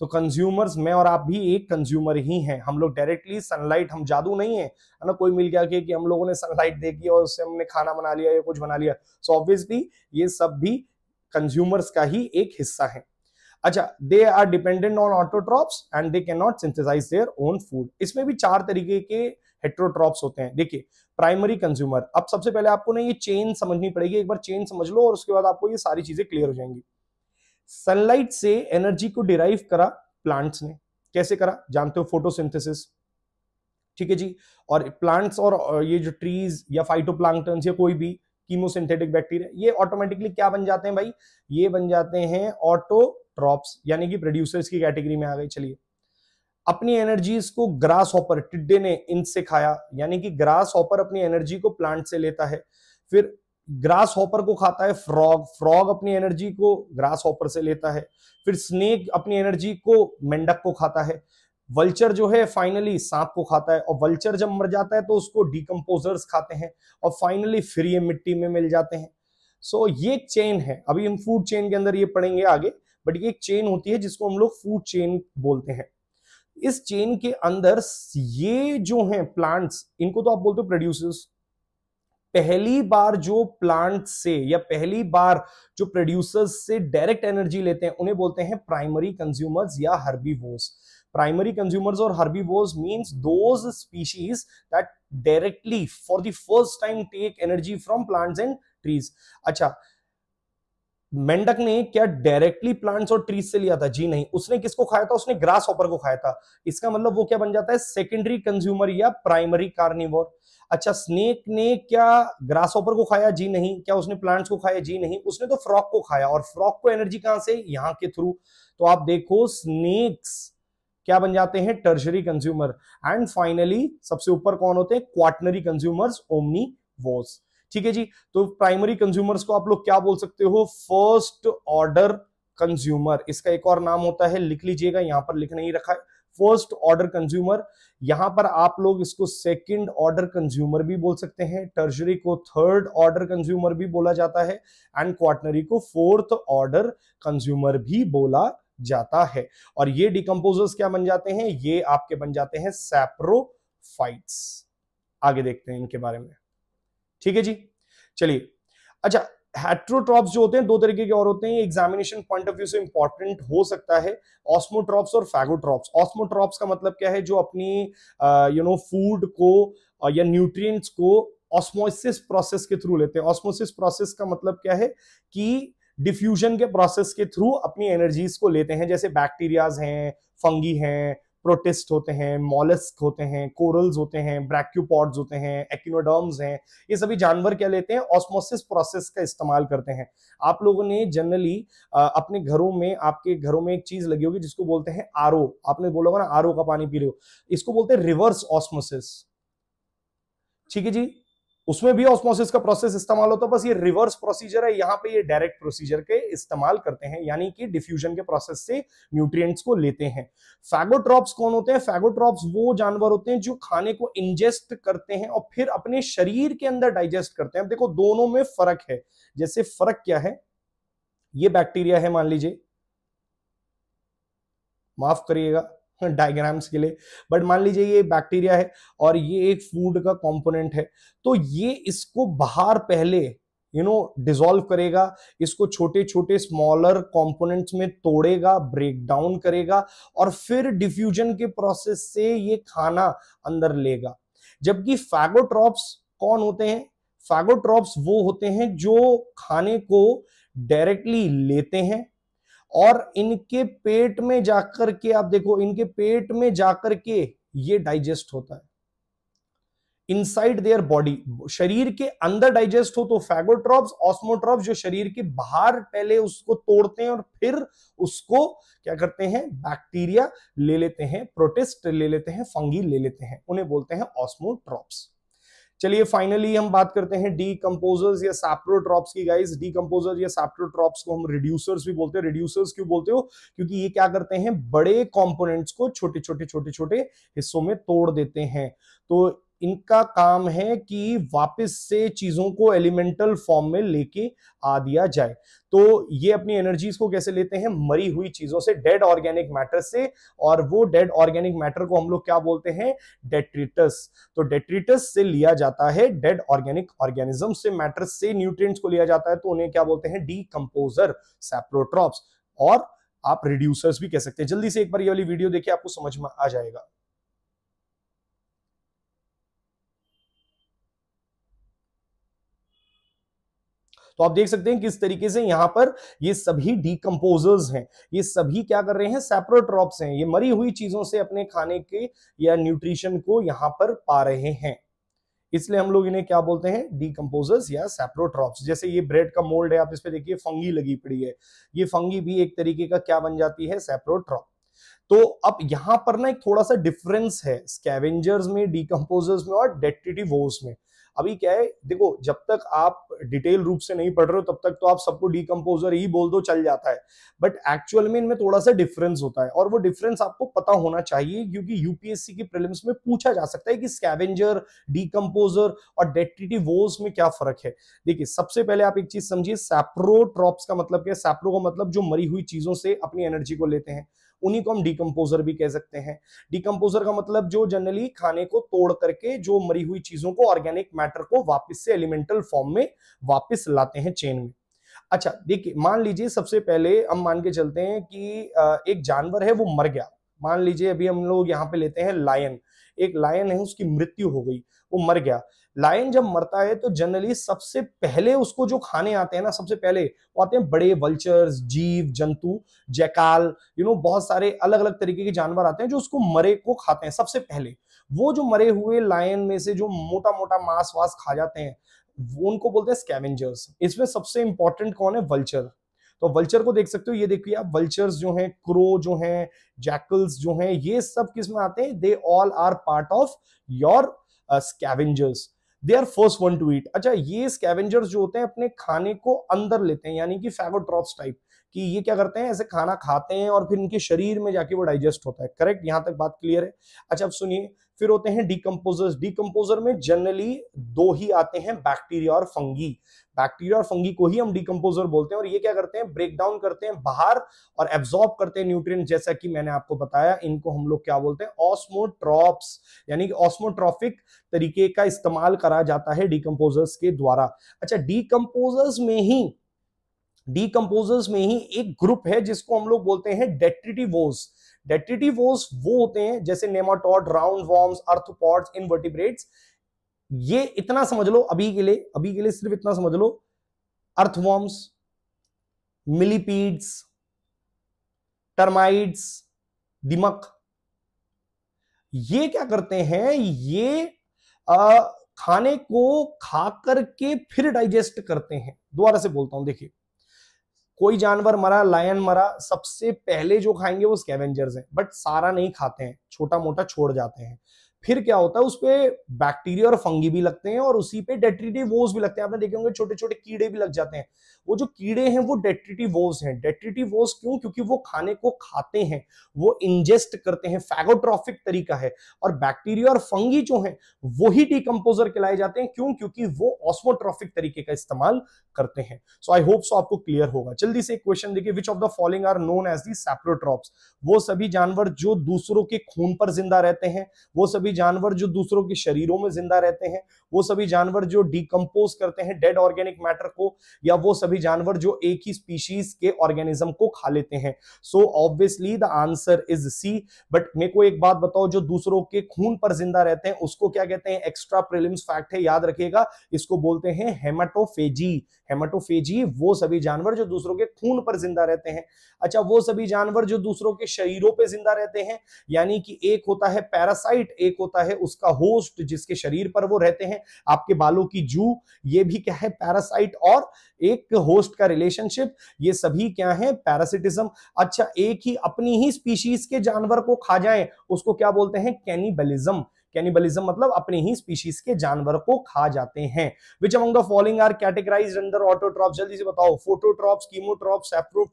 [SPEAKER 1] तो कंज्यूमर्स मैं और आप भी एक कंज्यूमर ही हैं हम लोग डायरेक्टली सनलाइट हम जादू नहीं है ना कोई मिल गया कि, हम लोगों ने सनलाइट देखी और उससे हमने खाना बना लिया या कुछ बना लिया सो ऑब्वियसली ये सब भी कंज्यूमर्स का ही एक हिस्सा है अच्छा they are dependent on autotrophs and they can not synthesise their own food इसमें भी चार तरीके के हेट्रोट्रॉप्स होते हैं देखिए प्राइमरी कंज्यूमर अब सबसे पहले आपको ना ये चेन समझनी पड़ेगी एक बार चेन समझ लो और उसके बाद आपको ये सारी चीजें क्लियर हो जाएंगी सनलाइट से एनर्जी को डिराइव करा प्लांट्स ने कैसे करा जानते हो फोटोसिंथेसिस ठीक है जी और प्लांट्स और ये जो ट्रीज या फाइटोप्लांकटन या कोई भी कीमोसिंथेटिक बैक्टीरिया ये ऑटोमेटिकली क्या बन जाते हैं भाई ये बन जाते हैं ऑटोट्रॉप्स यानी कि प्रोड्यूसर्स की कैटेगरी में आ गए चलिए अपनी एनर्जीज को ग्रास ऑपर टिड्डे ने इनसे खाया यानी कि ग्रास ऑपर अपनी एनर्जी को प्लांट से लेता है फिर ग्रास हॉपर को खाता है फ्रॉग फ्रॉग अपनी एनर्जी को ग्रास हॉपर से लेता है फिर स्नेक अपनी एनर्जी को मेंढक को खाता है वल्चर जो है फाइनली सांप को खाता है और वल्चर जब मर जाता है तो उसको डिकम्पोजर्स खाते हैं और फाइनली फिर ये मिट्टी में मिल जाते हैं सो so, ये एक चेन है अभी हम फूड चेन के अंदर ये पढ़ेंगे आगे बट ये एक चेन होती है जिसको हम लोग फूड चेन बोलते हैं इस चेन के अंदर ये जो है प्लांट्स इनको तो आप बोलते हो प्रोड्यूसर्स पहली बार जो प्लांट से या पहली बार जो प्रोड्यूसर्स से डायरेक्ट एनर्जी लेते हैं उन्हें बोलते हैं प्राइमरी कंज्यूमर्स या हर्बी प्राइमरी कंज्यूमर्स और herbivores means species that directly for the first time take energy from plants and trees अच्छा मेंढक ने क्या डायरेक्टली प्लांट्स और ट्रीज से लिया था जी नहीं उसने किसको खाया था उसने ग्रास ऑपर को खाया था इसका मतलब वो क्या बन जाता है सेकेंडरी कंज्यूमर या प्राइमरी कार्निवोर अच्छा स्नेक ने क्या ग्रास ऑपर को खाया जी नहीं क्या उसने प्लांट्स को खाया जी नहीं उसने तो फ्रॉक को खाया और फ्रॉक को एनर्जी कहां से यहां के थ्रू तो आप देखो स्नेक्स क्या बन जाते हैं टर्शरी कंज्यूमर एंड फाइनली सबसे ऊपर कौन होते हैं क्वार्टनरी कंज्यूमर्स ओमनी वोस ठीक है जी तो प्राइमरी कंज्यूमर्स को आप लोग क्या बोल सकते हो फर्स्ट ऑर्डर कंज्यूमर इसका एक और नाम होता है लिख लीजिएगा यहां पर लिख नहीं रखा है फर्स्ट ऑर्डर कंज्यूमर यहां पर आप लोग इसको सेकंड ऑर्डर कंज्यूमर भी बोल सकते हैं टर्जरी को थर्ड ऑर्डर कंज्यूमर भी बोला जाता है एंड क्वार्टनरी को फोर्थ ऑर्डर कंज्यूमर भी बोला जाता है और ये डिकम्पोजर्स क्या बन जाते हैं ये आपके बन जाते हैं सैप्रोफाइट्स आगे देखते हैं इनके बारे में ठीक है जी चलिए अच्छा हेट्रोट्रॉप्स जो होते हैं दो तरीके के और होते हैं एग्जामिनेशन पॉइंट ऑफ व्यू से इंपॉर्टेंट हो सकता है ऑस्मोट्रॉप्स और फैगोट्रॉप्स ऑस्मोट्रॉप्स का मतलब क्या है जो अपनी यू नो फूड को आ, या न्यूट्रिएंट्स को ऑस्मोसिस प्रोसेस के थ्रू लेते हैं ऑस्मोसिस प्रोसेस का मतलब क्या है कि डिफ्यूजन के प्रोसेस के थ्रू अपनी एनर्जीज को लेते हैं जैसे बैक्टीरियाज हैं फंगी हैं प्रोटिस्ट होते हैं मॉलस्क होते हैं कोरल्स होते हैं ब्रैक्यूपॉड्स होते हैं एक्नोडर्म्स हैं ये सभी जानवर क्या लेते हैं ऑस्मोसिस प्रोसेस का इस्तेमाल करते हैं आप लोगों ने जनरली अपने घरों में आपके घरों में एक चीज लगी होगी जिसको बोलते हैं आर आपने बोला होगा ना आर का पानी पी रहे हो इसको बोलते हैं रिवर्स ऑस्मोसिस ठीक है जी उसमें भी ऑस्मोसिस का प्रोसेस इस्तेमाल होता है बस ये रिवर्स प्रोसीजर है यहाँ पे ये डायरेक्ट प्रोसीजर के इस्तेमाल करते हैं यानी कि डिफ्यूजन के प्रोसेस से न्यूट्रिएंट्स को लेते हैं फैगोट्रॉप्स कौन होते हैं फैगोट्रॉप्स वो जानवर होते हैं जो खाने को इंजेस्ट करते हैं और फिर अपने शरीर के अंदर डाइजेस्ट करते हैं देखो दोनों में फर्क है जैसे फर्क क्या है ये बैक्टीरिया है मान लीजिए माफ करिएगा डायग्राम्स के लिए बट मान लीजिए ये बैक्टीरिया है और ये एक फूड का कंपोनेंट है तो ये इसको बाहर पहले यू नो डिजोल्व करेगा इसको छोटे छोटे स्मॉलर कंपोनेंट्स में तोड़ेगा ब्रेक डाउन करेगा और फिर डिफ्यूजन के प्रोसेस से ये खाना अंदर लेगा जबकि फैगोट्रॉप्स कौन होते हैं फैगोट्रॉप्स वो होते हैं जो खाने को डायरेक्टली लेते हैं और इनके पेट में जाकर के आप देखो इनके पेट में जाकर के ये डाइजेस्ट होता है इनसाइड देयर बॉडी शरीर के अंदर डाइजेस्ट हो तो फैगोट्रॉप्स ऑस्मोट्रॉप्स जो शरीर के बाहर पहले उसको तोड़ते हैं और फिर उसको क्या करते हैं बैक्टीरिया ले लेते हैं प्रोटेस्ट ले लेते हैं फंगी ले लेते हैं उन्हें बोलते हैं ऑस्मोट्रॉप्स चलिए फाइनली हम बात करते हैं डी या सैप्रोट्रॉप्स की गाइज डी कम्पोजर्स या सैप्रोट्रॉप्स को हम रिड्यूसर्स भी बोलते हैं रिड्यूसर्स क्यों बोलते हो क्योंकि ये क्या करते हैं बड़े कॉम्पोनेंट्स को छोटे छोटे छोटे छोटे हिस्सों में तोड़ देते हैं तो इनका काम है कि वापस से चीजों को एलिमेंटल फॉर्म में लेके आ दिया जाए तो ये अपनी एनर्जीज को कैसे लेते हैं मरी हुई चीजों से डेड ऑर्गेनिक मैटर से और वो डेड ऑर्गेनिक मैटर को हम लोग क्या बोलते हैं डेट्रिटस तो डेट्रिटस से लिया जाता है डेड ऑर्गेनिक ऑर्गेनिज्म से मैटर से न्यूट्रिएंट्स को लिया जाता है तो उन्हें क्या बोलते हैं डीकम्पोजर सैप्रोट्रॉप्स और आप रिड्यूसर्स भी कह सकते हैं जल्दी से एक बार ये वाली वीडियो देखिए आपको समझ में आ जाएगा तो आप देख सकते हैं किस तरीके से यहाँ पर ये सभी डीकम्पोजर्स हैं ये सभी क्या कर रहे हैं सेप्रोट्रॉप्स हैं ये मरी हुई चीजों से अपने खाने के या न्यूट्रिशन को यहाँ पर पा रहे हैं इसलिए हम लोग इन्हें क्या बोलते हैं डीकम्पोजर्स या सेप्रोट्रॉप्स जैसे ये ब्रेड का मोल्ड है आप इस पर देखिए फंगी लगी पड़ी है ये फंगी भी एक तरीके का क्या बन जाती है सेप्रोट्रॉप तो अब यहां पर ना एक थोड़ा सा डिफरेंस है स्कैवेंजर्स में डीकम्पोजर्स में और डेटिटिवोस में अभी क्या है देखो जब तक आप डिटेल रूप से नहीं पढ़ रहे हो तब तक तो आप सबको डीकम्पोजर ही बोल दो चल जाता है बट एक्चुअल में इनमें थोड़ा सा डिफरेंस होता है और वो डिफरेंस आपको पता होना चाहिए क्योंकि यूपीएससी की प्रिलिम्स में पूछा जा सकता है कि स्कैवेंजर डीकम्पोजर और डेटिटी वोज में क्या फर्क है देखिए सबसे पहले आप एक चीज समझिए सैप्रोट्रॉप्स का मतलब क्या है सैप्रो का मतलब जो मरी हुई चीजों से अपनी एनर्जी को लेते हैं उन्हीं को हम डिकम्पोजर भी कह सकते हैं डिकम्पोजर का मतलब जो जनरली खाने को तोड़ करके जो मरी हुई चीजों को ऑर्गेनिक मैटर को वापस से एलिमेंटल फॉर्म में वापस लाते हैं चेन में अच्छा देखिए मान लीजिए सबसे पहले हम मान के चलते हैं कि एक जानवर है वो मर गया मान लीजिए अभी हम लोग यहाँ पे लेते हैं लायन एक लायन है उसकी मृत्यु हो गई वो मर गया लायन जब मरता है तो जनरली सबसे पहले उसको जो खाने आते हैं ना सबसे पहले वो आते हैं बड़े वल्चर्स जीव जंतु जैकाल यू नो बहुत सारे अलग अलग तरीके के जानवर आते हैं जो उसको मरे को खाते हैं सबसे पहले वो जो मरे हुए लायन में से जो मोटा मोटा मांस वास खा जाते हैं उनको बोलते हैं स्कैवेंजर्स इसमें सबसे इंपॉर्टेंट कौन है वल्चर तो वल्चर को देख सकते हो ये देखिए आप वल्चर्स जो हैं क्रो जो हैं जैकल्स जो हैं ये सब किस में आते हैं they all are part of your scavengers they are first one to eat अच्छा ये स्कैवेंजर्स जो होते हैं अपने खाने को अंदर लेते हैं यानी कि फैगोट्रॉप्स टाइप कि ये क्या करते हैं ऐसे खाना खाते हैं और फिर इनके शरीर में जाके वो डाइजेस्ट होता है करेक्ट यहां तक बात क्लियर है अच्छा अब सुनिए फिर होते हैं डीकम्पोजर्स डीकम्पोजर में जनरली दो ही आते हैं बैक्टीरिया और फंगी बैक्टीरिया और फंगी को ही हम डीकम्पोजर बोलते हैं और ये क्या करते हैं ब्रेक डाउन करते हैं बाहर और एब्जॉर्ब करते हैं न्यूट्रिएंट जैसा कि मैंने आपको बताया इनको हम लोग क्या बोलते हैं ऑस्मोट्रॉप्स यानी कि ऑस्मोट्रॉफिक तरीके का इस्तेमाल करा जाता है डीकम्पोजर्स के द्वारा अच्छा डीकम्पोजर्स में ही डीकम्पोजर्स में ही एक ग्रुप है जिसको हम लोग बोलते हैं डेट्रिटिवोस डेटिटिवोस वो होते हैं जैसे nematode roundworms arthropods invertebrates ये इतना समझ लो अभी के लिए अभी के लिए सिर्फ इतना समझ लो अर्थवॉर्म्स मिलीपीड्स टर्माइड्स दिमक ये क्या करते हैं ये आ, खाने को खा करके फिर डाइजेस्ट करते हैं दोबारा से बोलता हूं देखिए कोई जानवर मरा लायन मरा सबसे पहले जो खाएंगे वो स्कैवेंजर्स हैं बट सारा नहीं खाते हैं छोटा मोटा छोड़ जाते हैं फिर क्या होता है उस पर बैक्टीरिया और फंगी भी लगते हैं और उसी पे डेट्रिटी वोव भी लगते हैं आपने देखे होंगे छोटे छोटे कीड़े भी लग जाते हैं वो जो कीड़े हैं वो डेट्रिटी डेट्रिटिवोज हैं डेट्रिटी डेट्रिटिवोज क्यों क्योंकि वो खाने को खाते हैं वो इंजेस्ट करते हैं फैगोट्रॉफिक तरीका है और बैक्टीरिया और फंगी जो है वही डिकम्पोजर कहलाए जाते हैं क्यों क्योंकि वो ऑस्मोट्रॉफिक तरीके का इस्तेमाल करते हैं सो आई होप सो आपको क्लियर होगा जल्दी से एक क्वेश्चन देखिए which of the following are known as the saprotrophs वो सभी जानवर जो दूसरों के खून पर जिंदा रहते हैं वो सभी जानवर जो दूसरों के शरीरों में जिंदा रहते हैं वो सभी जानवर जो डिकम्पोज करते हैं डेड ऑर्गेनिक मैटर को या वो सभी जानवर जो एक ही स्पीशीज के ऑर्गेनिज्म को खा लेते हैं so obviously the answer is C but मेरे को एक बात बताओ जो दूसरों के खून पर जिंदा रहते हैं उसको क्या कहते हैं एक्स्ट्रा प्रिलिम्स फैक्ट है याद रखिएगा इसको बोलते हैं हेमाटोफेजी हेमाटोफेजी वो सभी जानवर जो दूसरों के खून पर जिंदा रहते हैं अच्छा वो सभी जानवर जो दूसरों के शरीरों पर जिंदा रहते हैं यानी कि एक होता है पैरासाइट एक एक होता है उसका होस्ट जिसके शरीर पर वो रहते हैं आपके बालों की जू ये भी क्या है पैरासाइट और एक होस्ट का रिलेशनशिप ये सभी क्या है पैरासिटिज्म अच्छा एक ही अपनी ही स्पीशीज के जानवर को खा जाए उसको क्या बोलते हैं कैनिबलिज्म कैनिबलिज्म मतलब अपने ही स्पीशीज के जानवर को खा जाते हैं which among the following are categorize under autotroph जल्दी से बताओ फोटोट्रॉप कीमोट्रॉप सेप्रो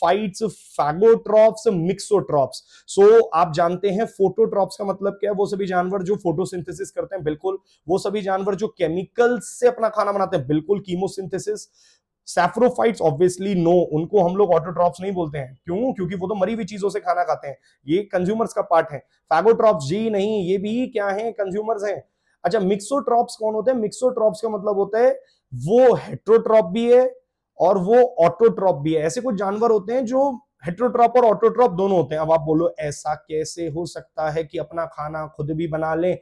[SPEAKER 1] फाइट्स फैगोट्रॉप्स मिक्सोट्रॉप्स सो आप जानते हैं फोटोट्रॉप्स का मतलब क्या है वो सभी जानवर जो फोटोसिंथेसिस करते हैं बिल्कुल वो सभी जानवर जो केमिकल्स से अपना खाना बनाते हैं बिल्कुल कीमोसिंथेसिस सैफ्रोफाइट्स ऑब्वियसली नो उनको हम लोग ऑटोट्रॉप्स नहीं बोलते हैं क्यों क्योंकि वो तो मरी हुई चीजों से खाना खाते हैं ये कंज्यूमर्स का पार्ट है फैगोट्रॉप्स जी नहीं ये भी क्या है कंज्यूमर्स हैं अच्छा मिक्सोट्रॉप्स कौन होते हैं मिक्सोट्रॉप्स का मतलब होता है वो हेट्रोट्रॉप भी है और वो ऑटोट्रॉप भी है ऐसे कुछ जानवर होते हैं जो हेट्रोट्रॉप और ऑटोट्रॉप दोनों होते हैं अब आप बोलो ऐसा कैसे हो सकता है कि अपना खाना खुद भी बना लें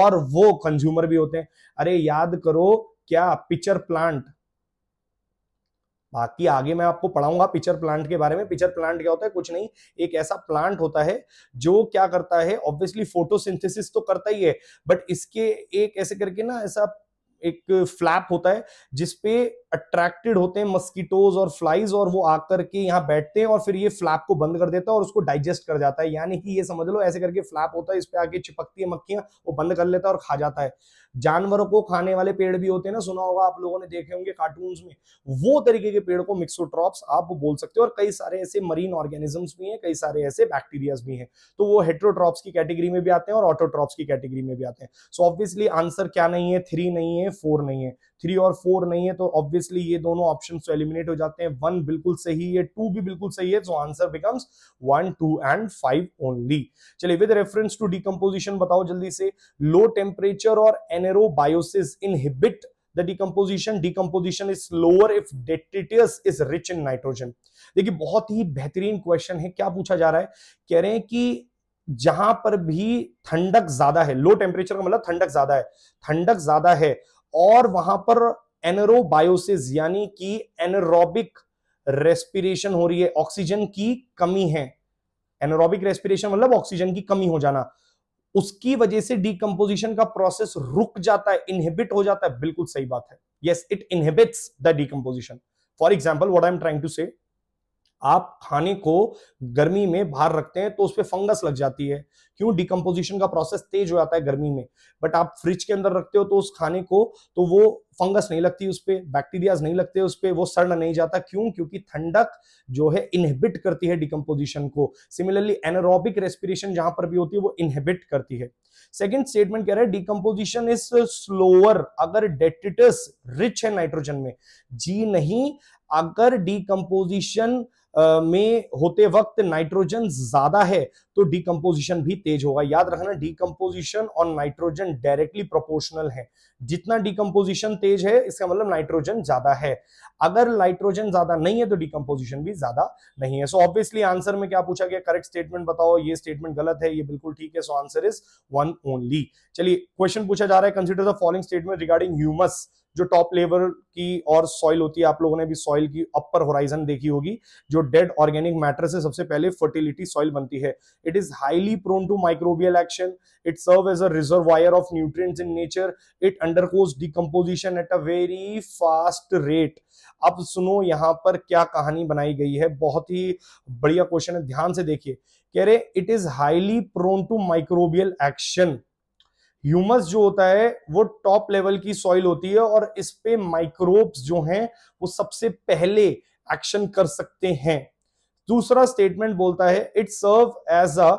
[SPEAKER 1] और वो कंज्यूमर भी होते हैं अरे याद करो क्या पिचर प्लांट बाकी आगे मैं आपको पढ़ाऊंगा पिचर प्लांट के बारे में पिचर प्लांट क्या होता है कुछ नहीं एक ऐसा प्लांट होता है जो क्या करता है ऑब्वियसली फोटोसिंथेसिस तो करता ही है बट इसके एक ऐसे करके ना ऐसा एक फ्लैप होता है जिसपे अट्रैक्टेड होते हैं मस्कीटोज और फ्लाइज और वो आकर के यहाँ बैठते हैं और फिर ये फ्लैप को बंद कर देता है और उसको डाइजेस्ट कर जाता है यानी कि ये समझ लो ऐसे करके फ्लैप होता है इस पे आके चिपकती है मक्खियां वो बंद कर लेता है और खा जाता है जानवरों को खाने वाले पेड़ भी होते हैं ना सुना होगा आप लोगों ने देखे होंगे कार्टून में वो तरीके के पेड़ को मिक्सोट्रॉप्स आप बोल सकते हो और कई सारे ऐसे मरीन ऑर्गेनिजम्स भी हैं कई सारे ऐसे बैक्टीरियाज भी हैं तो वो हेट्रोट्रॉप्स की कैटेगरी में भी आते हैं और ऑटोट्रॉप्स की कैटेगरी में भी आते हैं सो ऑब्वियसली आंसर क्या नहीं है थ्री नहीं है फोर नहीं है थ्री और फोर नहीं है तो ऑब्वियसली ये दोनों ऑप्शन तो एलिमिनेट हो जाते हैं वन बिल्कुल सही है टू भी बिल्कुल सही है so answer becomes one two and five only चलिए विद रेफरेंस टू डिकम्पोजिशन बताओ जल्दी से लो टेम्परेचर और anaerobiosis inhibit the decomposition decomposition is slower if detritus is rich in nitrogen देखिए बहुत ही बेहतरीन क्वेश्चन है क्या पूछा जा रहा है कह रहे हैं कि जहां पर भी ठंडक ज्यादा है लो टेम्परेचर का मतलब ठंडक ज्यादा है ठंडक ज्यादा है और वहां पर एनरोबायोसिस यानी कि एनरोबिक रेस्पिरेशन हो रही है ऑक्सीजन की कमी है एनरोबिक रेस्पिरेशन मतलब ऑक्सीजन की कमी हो जाना उसकी वजह से डीकंपोजिशन का प्रोसेस रुक जाता है इनहिबिट हो जाता है बिल्कुल सही बात है yes it inhibits the decomposition for example what I am trying to say आप खाने को गर्मी में बाहर रखते हैं तो उस पर फंगस लग जाती है क्यों डिकम्पोजिशन का प्रोसेस तेज हो जाता है गर्मी में बट आप फ्रिज के अंदर रखते हो तो उस खाने को तो वो फंगस नहीं लगती उस पर बैक्टीरियाज नहीं लगते उस पर वो सड़ना नहीं जाता क्यों क्योंकि ठंडक जो है इनहिबिट करती है डिकम्पोजिशन को सिमिलरली एनारोबिक रेस्पिरेशन जहां पर भी होती है वो इनहिबिट करती है सेकंड स्टेटमेंट कह रहा है डिकम्पोजिशन इज स्लोअर अगर डेटिटस रिच है नाइट्रोजन में जी नहीं अगर डिकम्पोजिशन में होते वक्त नाइट्रोजन ज्यादा है तो डिकम्पोजिशन भी तेज होगा याद रखना डिकम्पोजिशन और नाइट्रोजन डायरेक्टली प्रोपोर्शनल है जितना डिकम्पोजिशन तेज है इसका मतलब नाइट्रोजन ज्यादा है अगर नाइट्रोजन ज्यादा नहीं है तो डिकम्पोजिशन भी ज्यादा नहीं है सो ऑब्वियसली आंसर में क्या पूछा गया करेक्ट स्टेटमेंट बताओ ये स्टेटमेंट गलत है ये बिल्कुल ठीक है so answer is one only चलिए क्वेश्चन पूछा जा रहा है consider the following statement regarding humus जो टॉप लेवल की और सॉइल होती है आप लोगों ने भी सॉइल की अपर होराइजन देखी होगी जो डेड ऑर्गेनिक मैटर से सबसे पहले फर्टिलिटी सॉइल बनती है it is highly prone to microbial action it serve as a reservoir of nutrients in nature it undergoes decomposition at a very fast rate अब सुनो यहाँ पर क्या कहानी बनाई गई है बहुत ही बढ़िया क्वेश्चन है ध्यान से देखिए कह रहे it is highly prone to microbial action humus जो होता है वो टॉप लेवल की सॉइल होती है और इस पे माइक्रोब्स जो हैं वो सबसे पहले एक्शन कर सकते हैं दूसरा स्टेटमेंट बोलता है it serve as a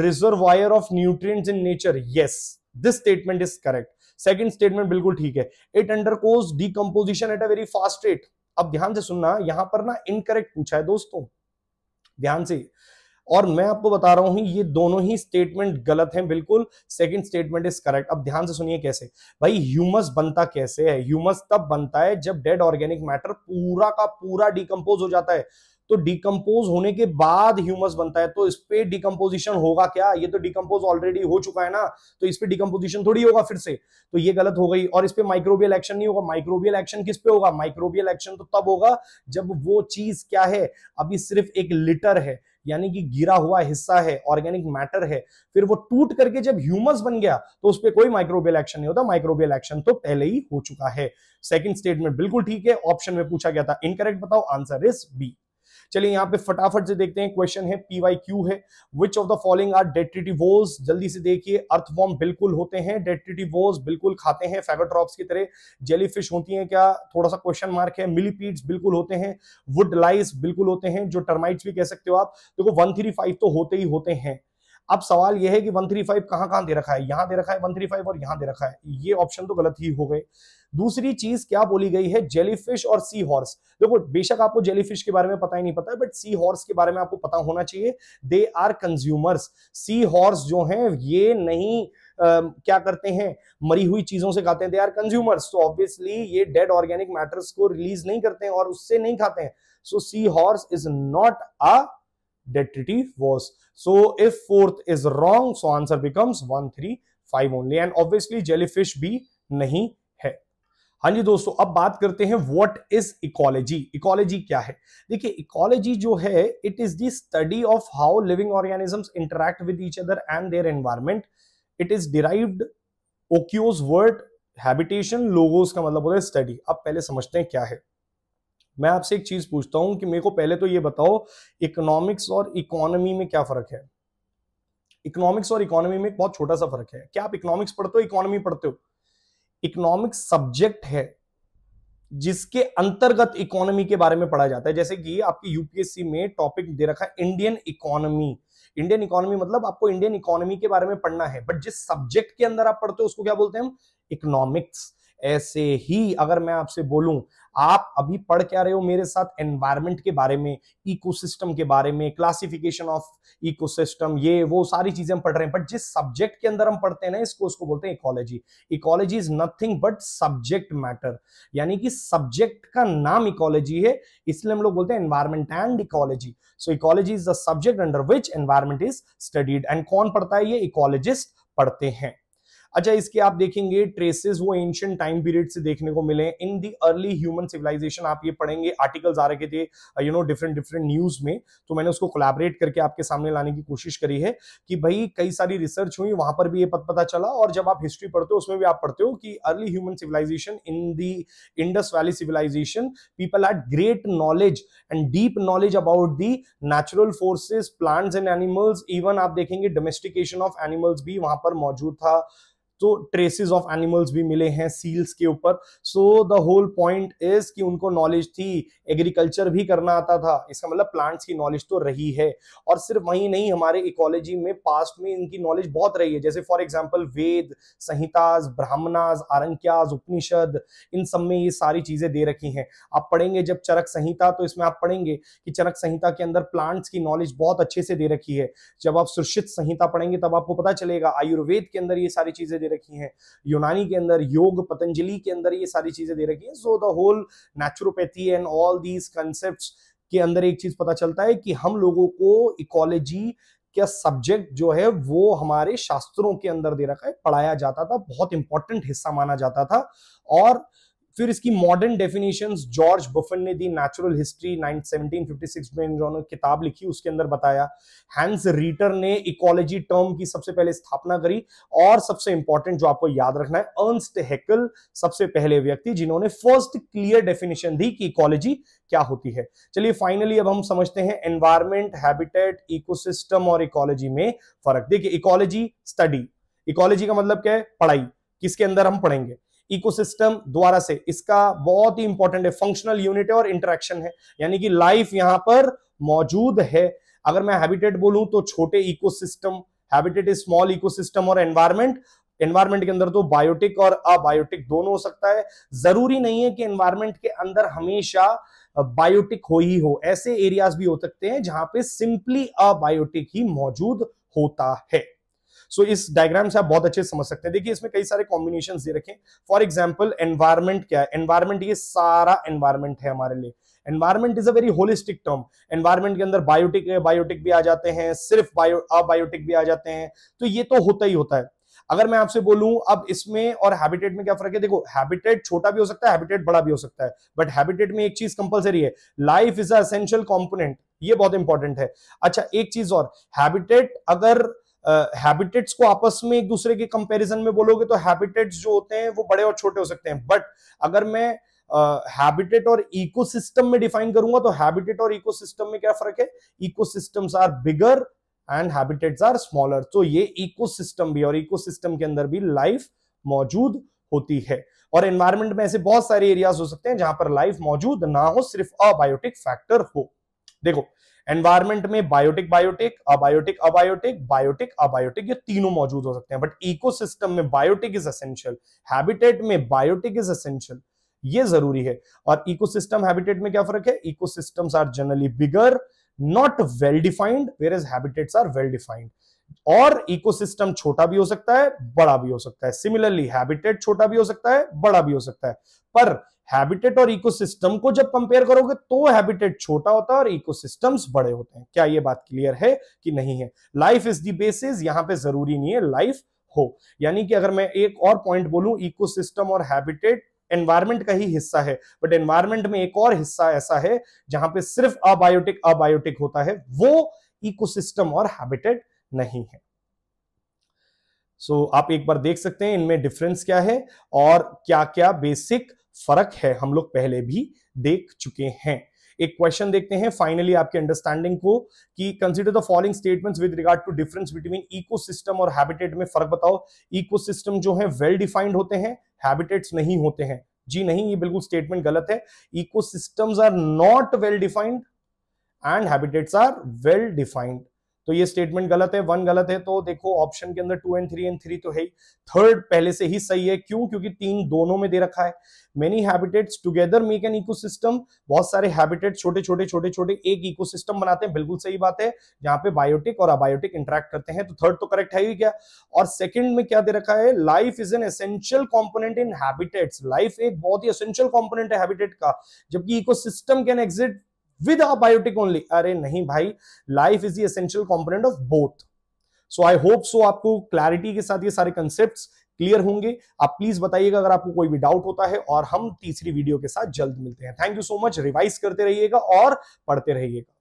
[SPEAKER 1] reservoir of nutrients in nature yes this statement is correct second statement बिल्कुल ठीक है it undergoes decomposition at a very fast rate अब ध्यान से सुनना यहां पर ना इनकरेक्ट पूछा है दोस्तों ध्यान से और मैं आपको बता रहा हूं ये दोनों ही स्टेटमेंट गलत हैं बिल्कुल सेकंड स्टेटमेंट इज करेक्ट अब ध्यान से सुनिए कैसे भाई ह्यूमस बनता कैसे है ह्यूमस तब बनता है जब डेड ऑर्गेनिक मैटर पूरा का पूरा डिकम्पोज हो जाता है तो डिकम्पोज होने के बाद ह्यूमस बनता है तो इस पे डिकम्पोजिशन होगा क्या ये तो डिकम्पोज ऑलरेडी हो चुका है ना तो इस पे डिकम्पोजिशन थोड़ी होगा फिर से तो ये गलत हो गई और इस पे माइक्रोबियल एक्शन नहीं होगा माइक्रोबियल एक्शन किस पे होगा माइक्रोबियल एक्शन तो तब होगा जब वो चीज क्या है अभी सिर्फ एक लिटर है यानी कि गिरा हुआ हिस्सा है ऑर्गेनिक मैटर है फिर वो टूट करके जब ह्यूमस बन गया तो उस पर कोई माइक्रोबियल एक्शन नहीं होता माइक्रोबियल एक्शन तो पहले ही हो चुका है सेकेंड स्टेटमेंट बिल्कुल ठीक है ऑप्शन में पूछा गया था इनकरेक्ट बताओ आंसर इज बी चलिए यहाँ पे फटाफट से देखते हैं क्वेश्चन है पीवाई क्यू है which of the following are detritivores जल्दी से देखिए अर्थवॉर्म बिल्कुल होते हैं डेट्रिटिवोज बिल्कुल खाते हैं फेगोट्रॉप्स की तरह जेलीफिश होती है क्या थोड़ा सा क्वेश्चन मार्क है मिलीपीड्स बिल्कुल होते हैं वुड लाइस बिल्कुल होते हैं जो टर्माइट्स भी कह सकते हो आप देखो वन थ्री फाइव तो होते ही होते हैं अब सवाल यह है कि वन थ्री फाइव कहां कहां दे रखा है यहां दे रखा है वन थ्री फाइव और यहां दे रखा है ये ऑप्शन तो गलत ही हो गए दूसरी चीज क्या बोली गई है जेलीफिश और सी हॉर्स देखो बेशक आपको जेलीफिश के बारे में पता ही नहीं पता है बट सी हॉर्स के बारे में आपको पता होना चाहिए they are consumers sea horse जो है ये नहीं Uh, क्या करते हैं मरी हुई चीजों से खाते हैं दे आर कंज्यूमर्स तो ऑब्वियसली ये डेड ऑर्गेनिक मैटर्स को रिलीज नहीं करते हैं और उससे नहीं खाते हैं so sea horse is not a debt treaty was. So if fourth is wrong, so answer becomes 135 only. And obviously jellyfish भी नहीं है हाँ जी दोस्तों अब बात करते हैं व्हाट इज इकोलॉजी इकोलॉजी क्या है देखिए इकोलॉजी जो है it is the study of how living organisms interact with each other and their environment it is derived ओक्योज वर्ड हैबिटेशन लोगोस का मतलब होता है स्टडी अब पहले समझते हैं क्या है मैं आपसे एक चीज पूछता हूं कि मेरे को पहले तो ये बताओ इकोनॉमिक्स और इकोनॉमी में क्या फर्क है इकोनॉमिक्स और इकोनॉमी में एक बहुत छोटा सा फर्क है क्या आप इकोनॉमिक्स पढ़ते हो इकोनॉमी पढ़ते हो इकोनॉमिक्स सब्जेक्ट है जिसके अंतर्गत इकोनॉमी के बारे में पढ़ा जाता है जैसे कि आपकी यूपीएससी में टॉपिक दे रखा है इंडियन इकोनॉमी इंडियन इकोनॉमी मतलब आपको इंडियन इकोनॉमी के बारे में पढ़ना है बट जिस सब्जेक्ट के अंदर आप पढ़ते हो उसको क्या बोलते हैं हम इकोनॉमिक्स ऐसे ही अगर मैं आपसे बोलूं आप अभी पढ़ क्या रहे हो मेरे साथ एनवायरमेंट के बारे में इकोसिस्टम के बारे में क्लासिफिकेशन ऑफ इकोसिस्टम ये वो सारी चीजें हम पढ़ रहे हैं बट जिस सब्जेक्ट के अंदर हम पढ़ते हैं ना इसको उसको बोलते हैं ecology ecology is nothing but subject matter यानी कि सब्जेक्ट का नाम इकोलॉजी है इसलिए हम लोग बोलते हैं environment and ecology so ecology is the subject under which environment is studied and कौन पढ़ता है ये इकोलॉजिस्ट पढ़ते हैं अच्छा इसके आप देखेंगे ट्रेसेस वो एंशियंट टाइम पीरियड से देखने को मिले in the early human civilisation आप ये पढ़ेंगे आर्टिकल्स आ रखे थे you know different different news में तो मैंने उसको कोलेबरेट करके आपके सामने लाने की कोशिश करी है कि भाई कई सारी रिसर्च हुई वहां पर भी ये पता चला और जब आप हिस्ट्री पढ़ते हो उसमें भी आप पढ़ते हो कि early human civilisation in the Indus valley civilisation people had great knowledge and deep knowledge about the natural forces plants and animals even आप देखेंगे डोमेस्टिकेशन ऑफ एनिमल्स भी वहां पर मौजूद था तो ट्रेसेस ऑफ एनिमल्स भी मिले हैं सील्स के ऊपर so the whole point is कि उनको नॉलेज थी एग्रीकल्चर भी करना आता था इसका मतलब प्लांट्स की नॉलेज तो रही है और सिर्फ वही नहीं हमारे इकोलॉजी में पास्ट में इनकी नॉलेज बहुत रही है जैसे फॉर एग्जाम्पल वेद संहिताज ब्राह्मणाज आरंक्याज उपनिषद इन सब में ये सारी चीजें दे रखी हैं आप पढ़ेंगे जब चरक संहिता तो इसमें आप पढ़ेंगे कि चरक संहिता के अंदर प्लांट्स की नॉलेज बहुत अच्छे से दे रखी है जब आप सुरक्षित संहिता पढ़ेंगे तब आपको पता चलेगा आयुर्वेद के अंदर ये सारी चीजें दे रखी हैं यूनानी के अंदर योग पतंजलि के अंदर ये सारी चीजें दे रखी हैं so the whole naturopathy and all these concept के अंदर एक चीज पता चलता है कि हम लोगों को इकोलॉजी क्या सब्जेक्ट जो है वो हमारे शास्त्रों के अंदर दे रखा है पढ़ाया जाता था बहुत इंपॉर्टेंट हिस्सा माना जाता था और फिर इसकी मॉडर्न डेफिनेशन जॉर्ज बफन ने दी नेचुरल हिस्ट्री 1756 में किताब लिखी उसके अंदर बताया हैंस रीटर ने इकोलॉजी टर्म की सबसे पहले स्थापना करी और सबसे इंपॉर्टेंट जो आपको याद रखना है अर्नस्ट हेकल सबसे पहले व्यक्ति जिन्होंने फर्स्ट क्लियर डेफिनेशन दी कि इकोलॉजी क्या होती है चलिए फाइनली अब हम समझते हैं एनवायरमेंट हैबिटेट इकोसिस्टम और इकोलॉजी में फर्क देखिए इकोलॉजी स्टडी इकोलॉजी का मतलब क्या है पढ़ाई किसके अंदर हम पढ़ेंगे इकोसिस्टम द्वारा से इसका बहुत ही इंपॉर्टेंट है फंक्शनल यूनिट है और इंटरेक्शन है यानी कि लाइफ यहां पर मौजूद है अगर मैं हैबिटेट बोलूं तो छोटे ecosystem habitat is small ecosystem और एनवायरमेंट एनवायरमेंट के अंदर तो बायोटिक और अबायोटिक दोनों हो सकता है जरूरी नहीं है कि एनवायरमेंट के अंदर हमेशा बायोटिक हो ही हो ऐसे एरियाज भी हो सकते हैं जहां पे सिंपली अबायोटिक ही मौजूद होता है सो इस डायग्राम से आप बहुत अच्छे से समझ सकते हैं देखिए इसमें कई सारे कॉम्बिनेशन दे रखें फॉर एग्जाम्पल एनवायरमेंट क्या है एनवायरमेंट ये सारा एनवायरमेंट है हमारे लिए environment is a very holistic term environment के अंदर बायोटिक बायोटिक भी आ जाते हैं सिर्फ बायो अबायोटिक भी आ जाते हैं तो ये तो होता ही होता है अगर मैं आपसे बोलूं अब इसमें और हैबिटेट में क्या फर्क है देखो हैबिटेट छोटा भी हो सकता है हैबिटेट बड़ा भी हो सकता है बट हैबिटेट में एक चीज कंपलसरी है लाइफ इज असेंशियल कॉम्पोनेंट ये बहुत इंपॉर्टेंट है अच्छा एक चीज और हैबिटेट अगर हैबिटेट्स को आपस में एक दूसरे के कंपैरिजन में बोलोगे तो हैबिटेट्स जो होते हैं वो बड़े और छोटे हो सकते हैं बट अगर मैं हैबिटेट और इकोसिस्टम में डिफाइन करूंगा तो हैबिटेट और इकोसिस्टम में क्या फर्क है ecosystems are bigger and habitats are smaller तो ये इकोसिस्टम भी और इकोसिस्टम के अंदर भी लाइफ मौजूद होती है और एनवायरमेंट में ऐसे बहुत सारे एरियाज हो सकते हैं जहां पर लाइफ मौजूद ना हो सिर्फ अबायोटिक फैक्टर हो देखो एनवायरमेंट में biotic biotic abiotic abiotic biotic abiotic ये तीनों मौजूद हो सकते हैं बट इकोसिस्टम में बायोटिक इज असेंशियल हैबिटेट में बायोटिक इज असेंशियल ये जरूरी है और इकोसिस्टम हैबिटेट में क्या फर्क है ecosystems are generally bigger not well defined where is habitats are well defined और इकोसिस्टम छोटा भी हो सकता है बड़ा भी हो सकता है सिमिलरली हैबिटेट छोटा भी हो सकता है बड़ा भी हो सकता है पर हैबिटेट और इकोसिस्टम को जब कंपेयर करोगे तो हैबिटेट छोटा होता है और इकोसिस्टम्स बड़े होते हैं क्या ये बात क्लियर है कि नहीं है लाइफ इज दी बेसिस यहां पे जरूरी नहीं है लाइफ हो यानी कि अगर मैं एक और पॉइंट बोलूं इकोसिस्टम और हैबिटेट एनवायरमेंट का ही हिस्सा है बट एनवायरमेंट में एक और हिस्सा ऐसा है जहां पे सिर्फ अबायोटिक अबायोटिक होता है वो इकोसिस्टम और हैबिटेट नहीं है सो so, आप एक बार देख सकते हैं इनमें डिफरेंस क्या है और क्या क्या बेसिक फर्क है हम लोग पहले भी देख चुके हैं एक क्वेश्चन देखते हैं फाइनली आपके अंडरस्टैंडिंग को कि consider the following statements with regard to difference between ecosystem और हैबिटेट में फर्क बताओ इकोसिस्टम जो है वेल well डिफाइंड होते हैं हैबिटेट्स नहीं होते हैं जी नहीं ये बिल्कुल स्टेटमेंट गलत है ecosystems are not well defined and habitats are well defined तो ये स्टेटमेंट गलत है वन गलत है तो देखो ऑप्शन के अंदर two and three and three तो है ही थर्ड पहले से ही सही है क्यों क्योंकि तीन दोनों में दे रखा है many habitats together make an ecosystem बहुत सारे हैबिटेट छोटे छोटे छोटे छोटे एक इकोसिस्टम बनाते हैं बिल्कुल सही बात है जहां पे बायोटिक और अबायोटिक इंटरेक्ट करते हैं तो थर्ड तो करेक्ट है ही क्या और सेकंड में क्या दे रखा है life is an essential component in habitats life एक बहुत ही एसेंशियल कॉम्पोनेंट है हैबिटेट का जबकि ecosystem can exist with a biotic अरे नहीं भाई life is essential component of both so I hope so आपको क्लैरिटी के साथ ये सारे कंसेप्ट क्लियर होंगे आप प्लीज बताइएगा अगर आपको कोई भी डाउट होता है और हम तीसरी वीडियो के साथ जल्द मिलते हैं thank you so much revise करते रहिएगा और पढ़ते रहिएगा